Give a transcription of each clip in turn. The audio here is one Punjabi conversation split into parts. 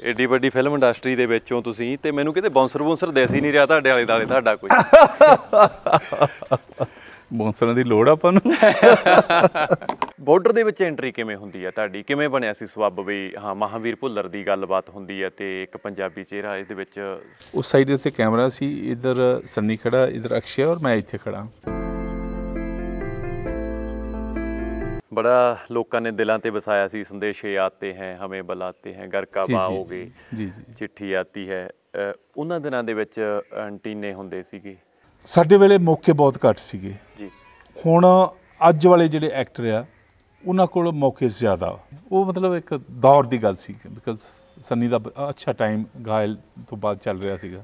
ਏਡੀ ਵੱਡੀ ਫਿਲਮ ਇੰਡਸਟਰੀ ਦੇ ਵਿੱਚੋਂ ਤੁਸੀਂ ਤੇ ਮੈਨੂੰ ਕਿਤੇ ਬੌਂਸਰ ਬੌਂਸਰ ਦੇਸੀ ਨਹੀਂ ਰਿਹਾ ਤੁਹਾਡੇ ਵਾਲੇ ਦਾਲੇ ਤੁਹਾਡਾ ਕੋਈ ਬੌਂਸਰਾਂ ਦੀ ਲੋੜ ਆਪਾਂ ਨੂੰ ਬਾਰਡਰ ਦੇ ਵਿੱਚ ਐਂਟਰੀ ਕਿਵੇਂ ਹੁੰਦੀ ਹੈ ਤੁਹਾਡੀ ਕਿਵੇਂ ਬਣਿਆ ਸੀ ਸਵੱਬ ਵੀ ਹਾਂ ਮਹਾਵੀਰ ਭੁੱਲਰ ਦੀ ਗੱਲਬਾਤ ਹੁੰਦੀ ਹੈ ਤੇ ਇੱਕ ਪੰਜਾਬੀ ਚਿਹਰਾ ਇਹਦੇ ਵਿੱਚ ਉਸ ਸਾਈਡ ਦੇ ਉੱਤੇ ਕੈਮਰਾ ਸੀ ਇਧਰ ਸੰਨੀ ਖੜਾ ਇਧਰ ਅਕਸ਼ੇ ਔਰ ਮੈਂ ਇੱਥੇ ਖੜਾ बड़ा लोगों ने दिलों से बसाया सी संदेश आते हैं हमें बुलाते हैं घर ਹੋ ਗਈ ਜੀ ਜੀ ਚਿੱਠੀ ਆਤੀ ਹੈ ਉਹਨਾਂ ਦਿਨਾਂ ਦੇ ਵਿੱਚ ਐਂਟੀਨੇ ਹੁੰਦੇ ਸੀਗੇ ਸਾਡੇ ਵੇਲੇ ਮੌਕੇ ਬਹੁਤ ਘੱਟ ਸੀਗੇ ਜੀ ਹੁਣ ਅੱਜ ਵਾਲੇ ਜਿਹੜੇ ਐਕਟਰ ਆ ਉਹਨਾਂ ਕੋਲ ਮੌਕੇ ਜ਼ਿਆਦਾ ਉਹ ਮਤਲਬ ਇੱਕ ਦੌਰ ਦੀ ਗੱਲ ਸੀ ਬਿਕਾਜ਼ ਸੰਨੀ ਦਾ ਅੱਛਾ ਟਾਈਮ ਗਾਇਲ ਤੋਂ ਬਾਅਦ ਚੱਲ ਰਿਹਾ ਸੀਗਾ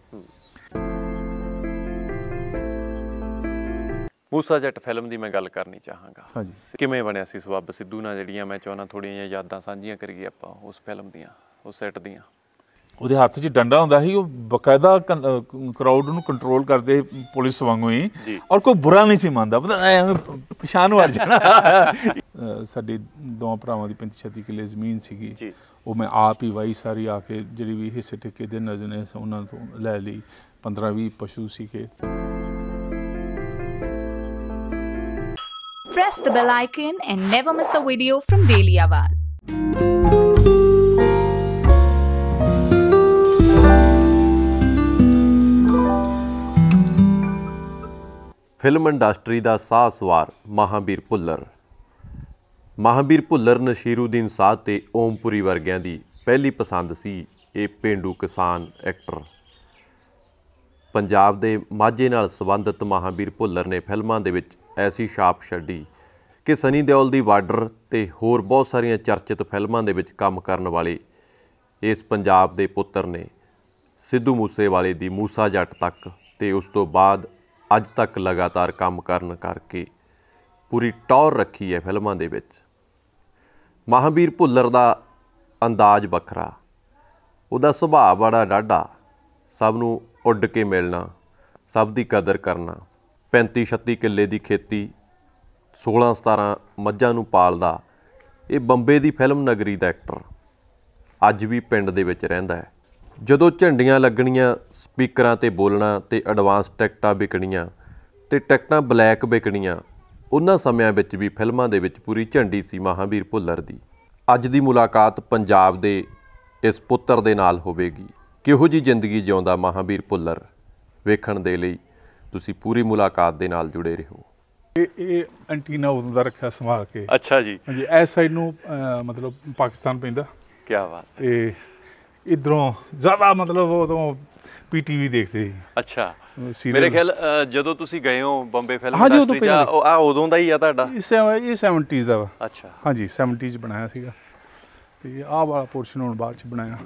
ਮੂਸਾ ਜੱਟ ਫਿਲਮ ਦੀ ਮੈਂ ਗੱਲ ਕਰਨੀ ਚਾਹਾਂਗਾ ਹਾਂਜੀ ਕਿਵੇਂ ਬਣਿਆ ਸੀ ਸਵਾਬ ਸਿੱਧੂ ਨਾਲ ਜਿਹੜੀਆਂ ਮੈਂ ਚਾਹਣਾ ਥੋੜੀਆਂ ਜਿਹੀਆਂ ਯਾਦਾਂ ਸਾਂਝੀਆਂ ਕਰੀਏ ਆਪਾਂ ਉਸ ਫਿਲਮ ਦੀਆਂ ਉਸ ਸੈੱਟ ਦੀਆਂ ਉਹਦੇ ਹੱਥ 'ਚ ਡੰਡਾ ਹੁੰਦਾ ਸੀ ਉਹ ਬਕਾਇਦਾ ਕਰਾਊਡ ਨੂੰ ਕੰਟਰੋਲ ਕਰਦੇ ਪੁਲਿਸ ਵਾਂਗੂ ਹੀ ਔਰ ਕੋਈ ਬੁਰਾ ਨਹੀਂ ਸੀ ਮੰਨਦਾ ਐਵੇਂ ਪਛਾਣ ਵੜ ਜਾਣਾ ਸਾਡੇ ਦੋ ਭਰਾਵਾਂ ਦੀ 35 ਕਿਲੇ ਜ਼ਮੀਨ ਸੀਗੀ ਉਹ ਮੈਂ ਆਪ ਹੀ ਵਾਈ ਸਾਰੀ ਆ ਕੇ ਜਿਹੜੀ ਵੀ ਹਿੱਸੇ ਟਿੱਕੇ ਦੇ ਨਜ਼ਰ ਨੇ ਉਹਨਾਂ ਤੋਂ ਲੈ ਲਈ 15 20 ਪਸ਼ੂ ਸੀਗੇ press the bell icon and never miss a video from Daily Avaz. Film industry ਦਾ ਸਾਹ ਸਵਾਰ ਮਹਾਬੀਰ ਭੁੱਲਰ ਮਹਾਬੀਰ ਭੁੱਲਰ ਨਸ਼ੀਰੂਦੀਨ ਸਾਹ ਤੇ ਓਮਪੁਰੀ ਵਰਗਿਆਂ ਦੀ ਪਹਿਲੀ ਪਸੰਦ ਸੀ ਇਹ ਪਿੰਡੂ ਕਿਸਾਨ ਐਕਟਰ ਪੰਜਾਬ ਦੇ ਮਾਝੇ ਨਾਲ ਸੰਬੰਧਿਤ ਮਹਾਬੀਰ ਭੁੱਲਰ ਨੇ ਫਿਲਮਾਂ ਦੇ ਵਿੱਚ ਐਸੀ ਛਾਪ ਛੱਡੀ ਕਿ ਸਨੀ ਦਿਓਲ ਦੀ ਬਾਰਡਰ ਤੇ ਹੋਰ ਬਹੁਤ ਸਾਰੀਆਂ ਚਰਚਿਤ ਫਿਲਮਾਂ ਦੇ ਵਿੱਚ ਕੰਮ ਕਰਨ ਵਾਲੇ ਇਸ ਪੰਜਾਬ ਦੇ ਪੁੱਤਰ ਨੇ ਸਿੱਧੂ ਮੂਸੇਵਾਲੇ ਦੀ ਮੂਸਾ ਜੱਟ ਤੱਕ ਤੇ ਉਸ ਤੋਂ ਬਾਅਦ ਅੱਜ ਤੱਕ ਲਗਾਤਾਰ ਕੰਮ ਕਰਨ ਕਰਕੇ ਪੂਰੀ ਟੌਰ ਰੱਖੀ ਹੈ ਫਿਲਮਾਂ ਦੇ ਵਿੱਚ ਮਹਾਵੀਰ ਭੁੱਲਰ ਦਾ ਅੰਦਾਜ਼ ਵੱਖਰਾ ਉਹਦਾ ਸੁਭਾਅ ਬੜਾ ਡਾਡਾ ਸਭ ਨੂੰ ਉੱਡ ਕੇ ਮਿਲਣਾ ਸਭ ਦੀ ਕਦਰ ਕਰਨਾ 35 36 ਕਿੱਲੇ ਦੀ ਖੇਤੀ 16 17 ਮੱਝਾਂ ਨੂੰ ਪਾਲਦਾ ਇਹ ਬੰਬੇ ਦੀ ਫਿਲਮ ਨਗਰੀ ਦਾ ਐਕਟਰ ਅੱਜ ਵੀ ਪਿੰਡ ਦੇ ਵਿੱਚ ਰਹਿੰਦਾ ਹੈ ਜਦੋਂ ਝੰਡੀਆਂ ਲੱਗਣੀਆਂ ਸਪੀਕਰਾਂ ਤੇ ਬੋਲਣਾ ਤੇ ਐਡਵਾਂਸ ਟਿਕਟਾਂ ਵਿਕਣੀਆਂ ਤੇ ਟਿਕਟਾਂ ਬਲੈਕ ਵਿਕਣੀਆਂ ਉਹਨਾਂ ਸਮਿਆਂ ਵਿੱਚ ਵੀ ਫਿਲਮਾਂ ਦੇ ਵਿੱਚ ਪੂਰੀ ਝੰਡੀ ਸੀ ਮਹਾਵੀਰ ਭੁੱਲਰ ਦੀ ਅੱਜ ਦੀ ਮੁਲਾਕਾਤ ਪੰਜਾਬ ਦੇ ਇਸ ਪੁੱਤਰ ਦੇ ਨਾਲ ਹੋਵੇਗੀ ਕਿਹੋ ਜੀ ਜ਼ਿੰਦਗੀ ਜਿਉਂਦਾ ਮਹਾਵੀਰ ਭੁੱਲਰ ਵੇਖਣ ਦੇ ਲਈ ਤੁਸੀਂ ਪੂਰੀ ਮੁਲਾਕਾਤ ਦੇ ਨਾਲ ਜੁੜੇ ਰਹੋ ਇਹ ਇਹ ਐਂਟੀਨਾ ਉਦੋਂ ਦਾ ਰੱਖਿਆ ਸੰਭਾਲ ਕੇ ਅੱਛਾ ਜੀ ਹਾਂਜੀ ਐਸ ਸਾਈਡ ਨੂੰ ਮਤਲਬ ਪਾਕਿਸਤਾਨ ਪੈਂਦਾ ਕੀ ਬਾਤ ਇਹ ਇਧਰੋਂ ਜ਼ਿਆਦਾ ਮਤਲਬ ਉਹ ਤੋਂ ਪੀਟੀਵੀ ਦੇਖਦੇ ਸੀ ਅੱਛਾ ਮੇਰੇ ਖਿਆਲ ਜਦੋਂ ਤੁਸੀਂ ਗਏ ਹੋ ਬੰਬੇ ਫਿਲਮ ਇੰਡਸਟਰੀ ਜਾਂ ਆ ਉਦੋਂ ਦਾ ਹੀ ਆ ਤੁਹਾਡਾ ਇਸ ਇਹ 70s ਦਾ ਵਾ ਅੱਛਾ ਹਾਂਜੀ 70s ਬਣਾਇਆ ਸੀਗਾ ਤੇ ਆਹ ਵਾਲਾ ਪੋਰਸ਼ਨ ਹੁਣ ਬਾਅਦ ਚ ਬਣਾਇਆ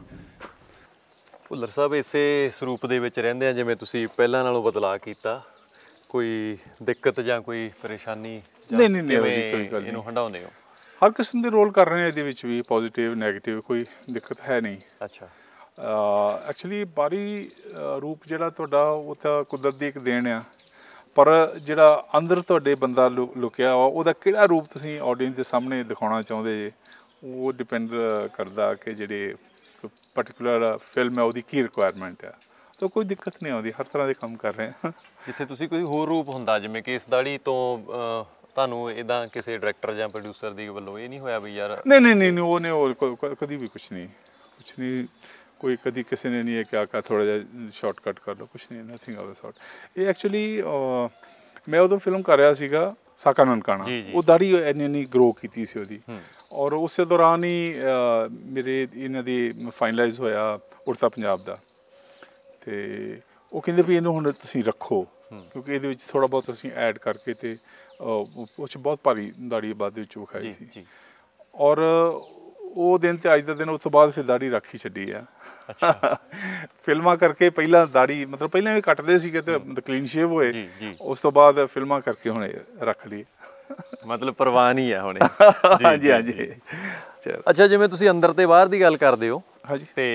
ਭੁੱਲਰ ਸਾਹਿਬ ਇਸੇ ਸਰੂਪ ਦੇ ਵਿੱਚ ਰਹਿੰਦੇ ਆ ਜਿਵੇਂ ਤੁਸੀਂ ਪਹਿਲਾਂ ਨਾਲੋਂ ਬਦਲਾਅ ਕੀਤਾ ਕੋਈ ਦਿੱਕਤ ਜਾਂ ਕੋਈ ਪਰੇਸ਼ਾਨੀ ਨਹੀਂ ਨਹੀਂ ਨਹੀਂ ਕੋਈ ਗੱਲ ਇਹਨੂੰ ਹੰਡਾਉਂਦੇ ਹੋ ਹਰ ਕਿਸਮ ਦੇ ਰੋਲ ਕਰ ਰਹੇ ਆ ਇਹਦੇ ਵਿੱਚ ਵੀ ਪੋਜ਼ਿਟਿਵ 네ਗੇਟਿਵ ਕੋਈ ਦਿੱਕਤ ਹੈ ਨਹੀਂ ਅੱਛਾ ਅ ਐਕਚੁਅਲੀ ਬਾਰੀ ਰੂਪ ਜਿਹੜਾ ਤੁਹਾਡਾ ਉਹ ਤਾਂ ਕੁਦਰਤ ਦੀ ਇੱਕ ਦੇਣ ਆ ਪਰ ਜਿਹੜਾ ਅੰਦਰ ਤੁਹਾਡੇ ਬੰਦਾ ਲੁਕਿਆ ਵਾ ਉਹਦਾ ਕਿਹੜਾ ਰੂਪ ਤੁਸੀਂ ਆਡੀਅנס ਦੇ ਸਾਹਮਣੇ ਦਿਖਾਉਣਾ ਚਾਹੁੰਦੇ ਜੇ ਉਹ ਡਿਪੈਂਡ ਕਰਦਾ ਕਿ ਜਿਹੜੇ ਪਾਰਟਿਕੂਲਰ ਫਿਲਮ ਹੈ ਉਹਦੀ ਕੀ ਰਿਕੁਆਇਰਮੈਂਟ ਹੈ ਤਾਂ ਕੋਈ ਦਿੱਕਤ ਨਹੀਂ ਆਉਂਦੀ ਹਰ ਤਰ੍ਹਾਂ ਦੇ ਕੰਮ ਕਰ ਰਹੇ ਹਾਂ ਜਿੱਥੇ ਤੁਸੀਂ ਕੋਈ ਹੋਰ ਰੂਪ ਹੁੰਦਾ ਜਿਵੇਂ ਕਿ ਇਸ ਦਾੜੀ ਤੋਂ ਤੁਹਾਨੂੰ ਇਦਾਂ ਕਿਸੇ ਡਾਇਰੈਕਟਰ ਜਾਂ ਪ੍ਰੋਡਿਊਸਰ ਦੀ ਵੱਲੋਂ ਇਹ ਨਹੀਂ ਹੋਇਆ ਵੀ ਯਾਰ ਨਹੀਂ ਨਹੀਂ ਨਹੀਂ ਉਹ ਨੇ ਹੋਰ ਕਦੀ ਵੀ ਕੁਝ ਨਹੀਂ ਕੁਝ ਨਹੀਂ ਕੋਈ ਕਦੀ ਕਿਸੇ ਨੇ ਨਹੀਂ ਇਹ ਕਿਹਾ ਕਾ ਥੋੜਾ ਜਿਹਾ ਸ਼ਾਰਟਕਟ ਕਰ ਲਓ ਕੁਝ ਨਹੀਂ ਨਥਿੰਗ ਆਫ ਦ ਸੌਰਟ ਇਹ ਐਕਚੁਅਲੀ ਮੈਂ ਉਦੋਂ ਫਿਲਮ ਕਰ ਰਿਹਾ ਸੀਗਾ ਸਾਕਾਨਨ ਕਾਣਾ ਉਹ ਦਾੜੀ ਇੰਨੀ ਇੰਨੀ ਗਰੋ ਕੀਤੀ ਸੀ ਉਹਦੀ ਔਰ ਉਸੇ ਦੌਰਾਨ ਹੀ ਮੇਰੇ ਇਹਨਾਂ ਦੀ ਫਾਈਨਲਾਈਜ਼ ਹੋਇਆ ਉੜਤਾ ਪੰਜਾਬ ਦਾ ਤੇ ਉਹ ਕਹਿੰਦੇ ਵੀ ਇਹਨੂੰ ਹੁਣ ਤੁਸੀਂ ਰੱਖੋ ਕਿਉਂਕਿ ਇਹਦੇ ਵਿੱਚ ਥੋੜਾ ਬਹੁਤ ਅਸੀਂ ਐਡ ਕਰਕੇ ਤੇ ਉਹ ਬਹੁਤ ਭਾਰੀ ਦਾੜੀ ਬਾਅਦ ਵਿੱਚ ਵਿਖਾਈ ਸੀ ਔਰ ਉਹ ਦਿਨ ਤੇ ਅੱਜ ਦਾ ਦਿਨ ਉਸ ਤੋਂ ਬਾਅਦ ਫਿਰ ਦਾੜੀ ਰੱਖੀ ਛੱਡੀ ਆ ਅੱਛਾ ਫਿਲਮਾਂ ਕਰਕੇ ਪਹਿਲਾਂ ਦਾੜੀ ਮਤਲਬ ਪਹਿਲਾਂ ਵੀ ਕੱਟਦੇ ਸੀਗੇ ਤੇ ਕਲੀਨ ਸ਼ੇਵ ਹੋਏ ਉਸ ਤੋਂ ਬਾਅਦ ਫਿਲਮਾਂ ਕਰਕੇ ਹੁਣ ਰੱਖ ਲਈ ਮਤਲਬ ਪਰਵਾਹ ਨਹੀਂ ਹੈ ਹੁਣੇ ਹਾਂਜੀ ਹਾਂਜੀ ਅੱਛਾ ਜਿਵੇਂ ਤੁਸੀਂ ਅੰਦਰ ਤੇ ਬਾਹਰ ਦੀ ਗੱਲ ਕਰਦੇ ਹੋ ਹਾਂਜੀ ਤੇ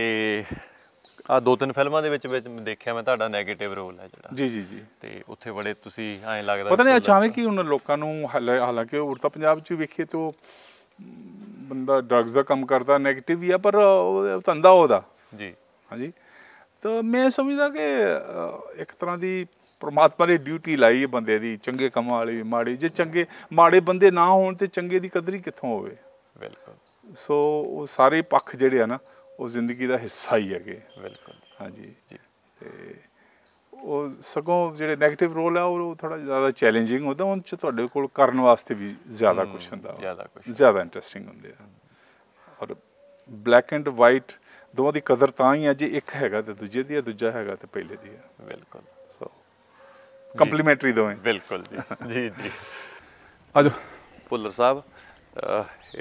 ਆ ਦੋ ਤਿੰਨ ਫਿਲਮਾਂ ਦੇ ਵਿੱਚ ਵਿੱਚ ਦੇਖਿਆ ਮੈਂ ਤੁਹਾਡਾ 네ਗੇਟਿਵ ਰੋਲ ਹੈ ਜਿਹੜਾ ਜੀ ਜੀ ਜੀ ਤੇ ਉੱਥੇ ਬੜੇ ਤੁਸੀਂ ਐਂ ਲੱਗਦਾ ਪਤਾ ਨਹੀਂ ਅਚਾਨਕ ਹੀ ਉਹਨਾਂ ਲੋਕਾਂ ਨੂੰ ਹਾਲਾਂਕਿ ਉਹ ਤਾਂ ਪੰਜਾਬ 'ਚ ਵੇਖੇ ਤੋਂ ਬੰਦਾ ਡਰੱਗਸ ਦਾ ਕੰਮ ਕਰਦਾ 네ਗੇਟਿਵ ਹੀ ਆ ਪਰ ਧੰਦਾ ਉਹਦਾ ਜੀ ਹਾਂਜੀ ਤਾਂ ਮੈਂ ਸਮਝਦਾ ਕਿ ਇੱਕ ਤਰ੍ਹਾਂ ਦੀ ਪਰਮਾਤਮਾ ਨੇ ਡਿਊਟੀ ਲਾਈ ਹੈ ਬੰਦੇ ਦੀ ਚੰਗੇ ਕੰਮ ਵਾਲੀ ਮਾੜੀ ਜੇ ਚੰਗੇ ਮਾੜੇ ਬੰਦੇ ਨਾ ਹੋਣ ਤੇ ਚੰਗੇ ਦੀ ਕਦਰ ਹੀ ਕਿੱਥੋਂ ਹੋਵੇ ਬਿਲਕੁਲ ਸੋ ਉਹ ਸਾਰੇ ਪੱਖ ਜਿਹੜੇ ਆ ਨਾ ਉਹ ਜ਼ਿੰਦਗੀ ਦਾ ਹਿੱਸਾ ਹੀ ਹੈਗੇ ਬਿਲਕੁਲ ਹਾਂਜੀ ਜੀ ਤੇ ਉਹ ਸਗੋਂ ਜਿਹੜੇ 네ਗੇਟਿਵ ਰੋਲ ਆ ਉਹ ਥੋੜਾ ਜ਼ਿਆਦਾ ਚੈਲੰਜਿੰਗ ਹੁੰਦਾ ਉਹਨਾਂ ਚ ਤੁਹਾਡੇ ਕੋਲ ਕਰਨ ਵਾਸਤੇ ਵੀ ਜ਼ਿਆਦਾ ਕੁਝ ਹੁੰਦਾ ਜ਼ਿਆਦਾ ਕੁਝ ਜ਼ਿਆਦਾ ਇੰਟਰਸਟਿੰਗ ਹੁੰਦੇ ਆ ਔਰ ਬਲੈਕ ਐਂਡ ਵਾਈਟ ਦੋਵਾਂ ਦੀ ਕਦਰ ਤਾਂ ਹੀ ਆ ਜੇ ਇੱਕ ਹੈਗਾ ਤੇ ਦੂਜੇ ਦੀ ਆ ਦੂਜਾ ਹੈਗਾ ਤੇ ਪਹਿਲੇ ਦੀ ਆ ਬਿਲਕੁਲ ਕੰਪਲੀਮੈਂਟਰੀ ਦੋਵੇਂ ਬਿਲਕੁਲ ਜੀ ਜੀ ਜੀ ਆਜੋ ਭੁੱਲਰ ਸਾਹਿਬ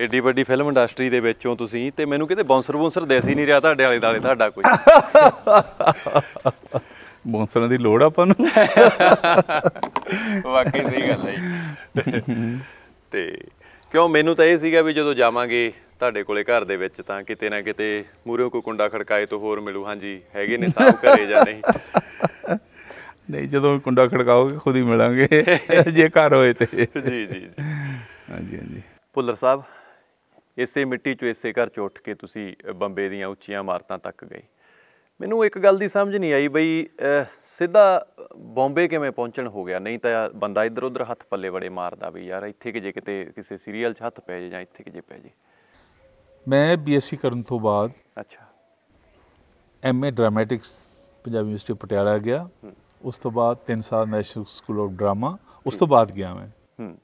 ਏਡੀ ਵੱਡੀ ਫਿਲਮ ਇੰਡਸਟਰੀ ਦੇ ਵਿੱਚੋਂ ਤੁਸੀਂ ਤੇ ਮੈਨੂੰ ਕਿਤੇ ਬੌਂਸਰ ਬੌਂਸਰ ਦੇਸੀ ਨਹੀਂ ਰਿਹਾ ਤੁਹਾਡੇ ਵਾਲੇ ਦਾਲੇ ਤੁਹਾਡਾ ਕੋਈ ਬੌਂਸਰਾਂ ਦੀ ਲੋੜ ਆਪਾਂ ਨੂੰ ਵਾਕਈ ਸਹੀ ਗੱਲ ਹੈ ਤੇ ਕਿਉਂ ਮੈਨੂੰ ਤਾਂ ਇਹ ਸੀਗਾ ਵੀ ਜਦੋਂ ਜਾਵਾਂਗੇ ਤੁਹਾਡੇ ਕੋਲੇ ਘਰ ਦੇ ਵਿੱਚ ਤਾਂ ਕਿਤੇ ਨਾ ਕਿਤੇ ਮੂਰੇ ਕੋ ਕੁੰਡਾ ਖੜਕਾਏ ਤੋਂ ਹੋਰ ਮਿਲੂ ਹਾਂਜੀ ਹੈਗੇ ਨੇ ਸਾਫ ਕਰੇ ਜਾਂ ਨਹੀਂ ਨਹੀਂ ਜਦੋਂ ਕੁੰਡਾ ਖੜਕਾਓਗੇ ਖੁਦ ਹੀ ਮਿਲਾਂਗੇ ਜੇ ਘਰ ਹੋਏ ਤੇ ਜੀ ਜੀ ਹਾਂਜੀ ਹਾਂਜੀ ਪੁੱਲਰ ਸਾਹਿਬ ਇਸੇ ਮਿੱਟੀ ਚੋਂ ਇਸੇ ਘਰ ਚੋਂ ਉੱਠ ਕੇ ਤੁਸੀਂ ਬੰਬੇ ਦੀਆਂ ਉੱਚੀਆਂ ਇਮਾਰਤਾਂ ਤੱਕ ਗਏ ਮੈਨੂੰ ਇੱਕ ਗੱਲ ਦੀ ਸਮਝ ਨਹੀਂ ਆਈ ਬਈ ਸਿੱਧਾ ਬੰਬੇ ਕਿਵੇਂ ਪਹੁੰਚਣ ਹੋ ਗਿਆ ਨਹੀਂ ਤਾਂ ਬੰਦਾ ਇੱਧਰ ਉੱਧਰ ਹੱਥ ਪੱਲੇ ਬੜੇ ਮਾਰਦਾ ਵੀ ਯਾਰ ਇੱਥੇ ਕਿ ਜੇ ਕਿਤੇ ਕਿਸੇ ਸੀਰੀਅਲ 'ਚ ਹੱਥ ਪੈ ਜੇ ਜਾਂ ਇੱਥੇ ਕਿ ਜੇ ਪੈ ਜੇ ਮੈਂ ਬੀਐਸਸੀ ਕਰਨ ਤੋਂ ਬਾਅਦ ਅੱਛਾ MA dramatics Punjab university Patiala ਗਿਆ ਉਸ ਤੋਂ ਬਾਅਦ 3 ਸਾਲ ਨੈਸ਼ਨਲ ਸਕੂਲ ਆਫ ਡਰਾਮਾ ਉਸ ਤੋਂ ਬਾਅਦ ਗਿਆ ਮੈਂ ਹੂੰ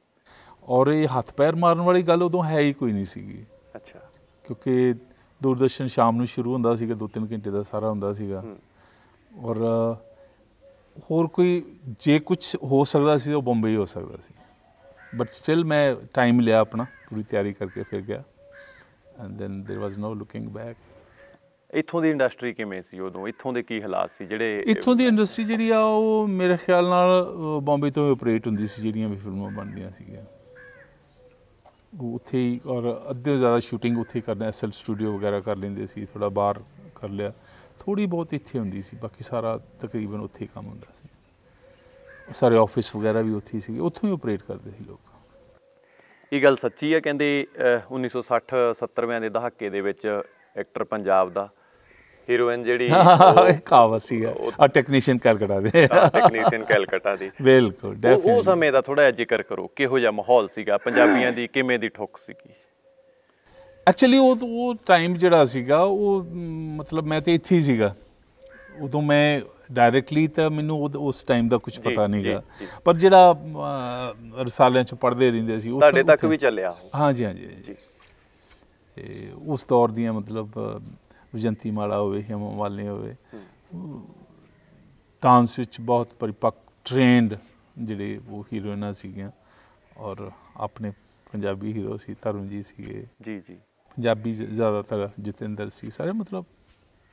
ਔਰ ਇਹ ਹੱਥ ਪੈਰ ਮਾਰਨ ਵਾਲੀ ਗੱਲ ਉਦੋਂ ਹੈ ਹੀ ਕੋਈ ਨਹੀਂ ਸੀਗੀ ਅੱਛਾ ਕਿਉਂਕਿ ਦੂਰਦਰਸ਼ਨ ਸ਼ਾਮ ਨੂੰ ਸ਼ੁਰੂ ਹੁੰਦਾ ਸੀਗਾ 2-3 ਘੰਟੇ ਦਾ ਸਾਰਾ ਹੁੰਦਾ ਸੀਗਾ ਔਰ ਹੋਰ ਕੋਈ ਜੇ ਕੁਝ ਹੋ ਸਕਦਾ ਸੀ ਉਹ ਬੰਬਈ ਹੋ ਸਕਦਾ ਸੀ ਬਟ ਸਟਿਲ ਮੈਂ ਟਾਈਮ ਲਿਆ ਆਪਣਾ ਪੂਰੀ ਤਿਆਰੀ ਕਰਕੇ ਫਿਰ ਗਿਆ and then there was no looking back ਇੱਥੋਂ ਦੀ ਇੰਡਸਟਰੀ ਕਿਵੇਂ ਸੀ ਉਦੋਂ ਇੱਥੋਂ ਦੇ ਕੀ ਹਾਲਾਤ ਸੀ ਜਿਹੜੇ ਇੱਥੋਂ ਦੀ ਇੰਡਸਟਰੀ ਜਿਹੜੀ ਆ ਉਹ ਮੇਰੇ ਖਿਆਲ ਨਾਲ ਬੰਬਈ ਤੋਂ ਆਪਰੇਟ ਹੁੰਦੀ ਸੀ ਜਿਹੜੀਆਂ ਵੀ ਫਿਲਮਾਂ ਬਣਦੀਆਂ ਸੀਗੀਆਂ ਉੱਥੇ ਹੀ ਔਰ ਅੱਧੇ ਜ਼ਿਆਦਾ ਸ਼ੂਟਿੰਗ ਉੱਥੇ ਹੀ ਕਰਦੇ ਐਸਐਲ ਸਟੂਡੀਓ ਵਗੈਰਾ ਕਰ ਲੈਂਦੇ ਸੀ ਥੋੜਾ ਬਾਹਰ ਕਰ ਲਿਆ ਥੋੜੀ ਬਹੁਤ ਇੱਥੇ ਹੁੰਦੀ ਸੀ ਬਾਕੀ ਸਾਰਾ ਤਕਰੀਬਨ ਉੱਥੇ ਹੀ ਕੰਮ ਹੁੰਦਾ ਸੀ ਸਾਰੇ ਆਫਿਸ ਵਗੈਰਾ ਵੀ ਉੱਥੇ ਸੀ ਉੱਥੋਂ ਹੀ ਆਪਰੇਟ ਕਰਦੇ ਸੀ ਲੋਕ ਇਹ ਗੱਲ ਸੱਚੀ ਹੈ ਕਹਿੰਦੇ 1960 70ਵਿਆਂ ਦੇ ਦਹਾਕੇ ਦੇ ਵਿੱਚ ਐਕਟਰ ਪੰਜਾਬ ਦਾ ਹੀਰੋਇਨ ਜਿਹੜੀ ਕਾਵਸੀ ਹੈ ਆ ਟੈਕਨੀਸ਼ੀਅਨ ਕੈਲਕਟਾ ਦੇ ਟੈਕਨੀਸ਼ੀਅਨ ਕੈਲਕਟਾ ਦੀ ਬਿਲਕੁਲ ਡੈਫੀਨਿਟਲੀ ਉਹ ਸਮੇਂ ਦਾ ਥੋੜਾ ਜਿਹਾ ਜ਼ਿਕਰ ਕਰੋ ਕਿਹੋ ਜਿਹਾ ਮਾਹੌਲ ਸੀਗਾ ਪੰਜਾਬੀਆਂ ਦੀ ਕਿਵੇਂ ਦੀ ਠੁੱਕ ਸੀਗੀ ਐਕਚੁਅਲੀ ਉਹ ਉਹ ਟਾਈਮ ਜਿਹੜਾ ਸੀਗਾ ਉਹ ਮਤਲਬ ਮੈਂ ਤੇ ਇੱਥੇ ਹੀ ਸੀਗਾ ਉਦੋਂ ਮੈਂ ਡਾਇਰੈਕਟਲੀ ਤਾਂ ਮੈਨੂੰ ਉਸ ਟਾਈਮ ਦਾ ਕੁਝ ਪਤਾ ਨਹੀਂਗਾ ਪਰ ਜਿਹੜਾ ਰਸਾਲਿਆਂ ਚ ਪੜਦੇ ਰਹਿੰਦੇ ਸੀ ਉਹ ਤੁਹਾਡੇ ਤੱਕ ਵੀ ਚੱਲਿਆ ਹਾਂਜੀ ਹਾਂਜੀ ਜੀ ਉਸ ਦੌਰ ਦੀਆਂ ਮਤਲਬ ਵਿਜੰਤੀ ਮਾਲਾ ਹੋਵੇ ਹਮ ਵਾਲੇ ਹੋਵੇ ਡਾਂਸ ਵਿੱਚ ਬਹੁਤ ਪਰਿਪੱਕ ਟ੍ਰੇਨਡ ਜਿਹੜੇ ਉਹ ਹੀਰੋਇਨਾਂ ਸੀਗੀਆਂ ਔਰ ਆਪਣੇ ਪੰਜਾਬੀ ਹੀਰੋ ਸੀ ਧਰਮਜੀਤ ਸੀਗੇ ਜੀ ਜੀ ਪੰਜਾਬੀ ਜ਼ਿਆਦਾਤਰ ਜਤਿੰਦਰ ਸੀ ਸਾਰੇ ਮਤਲਬ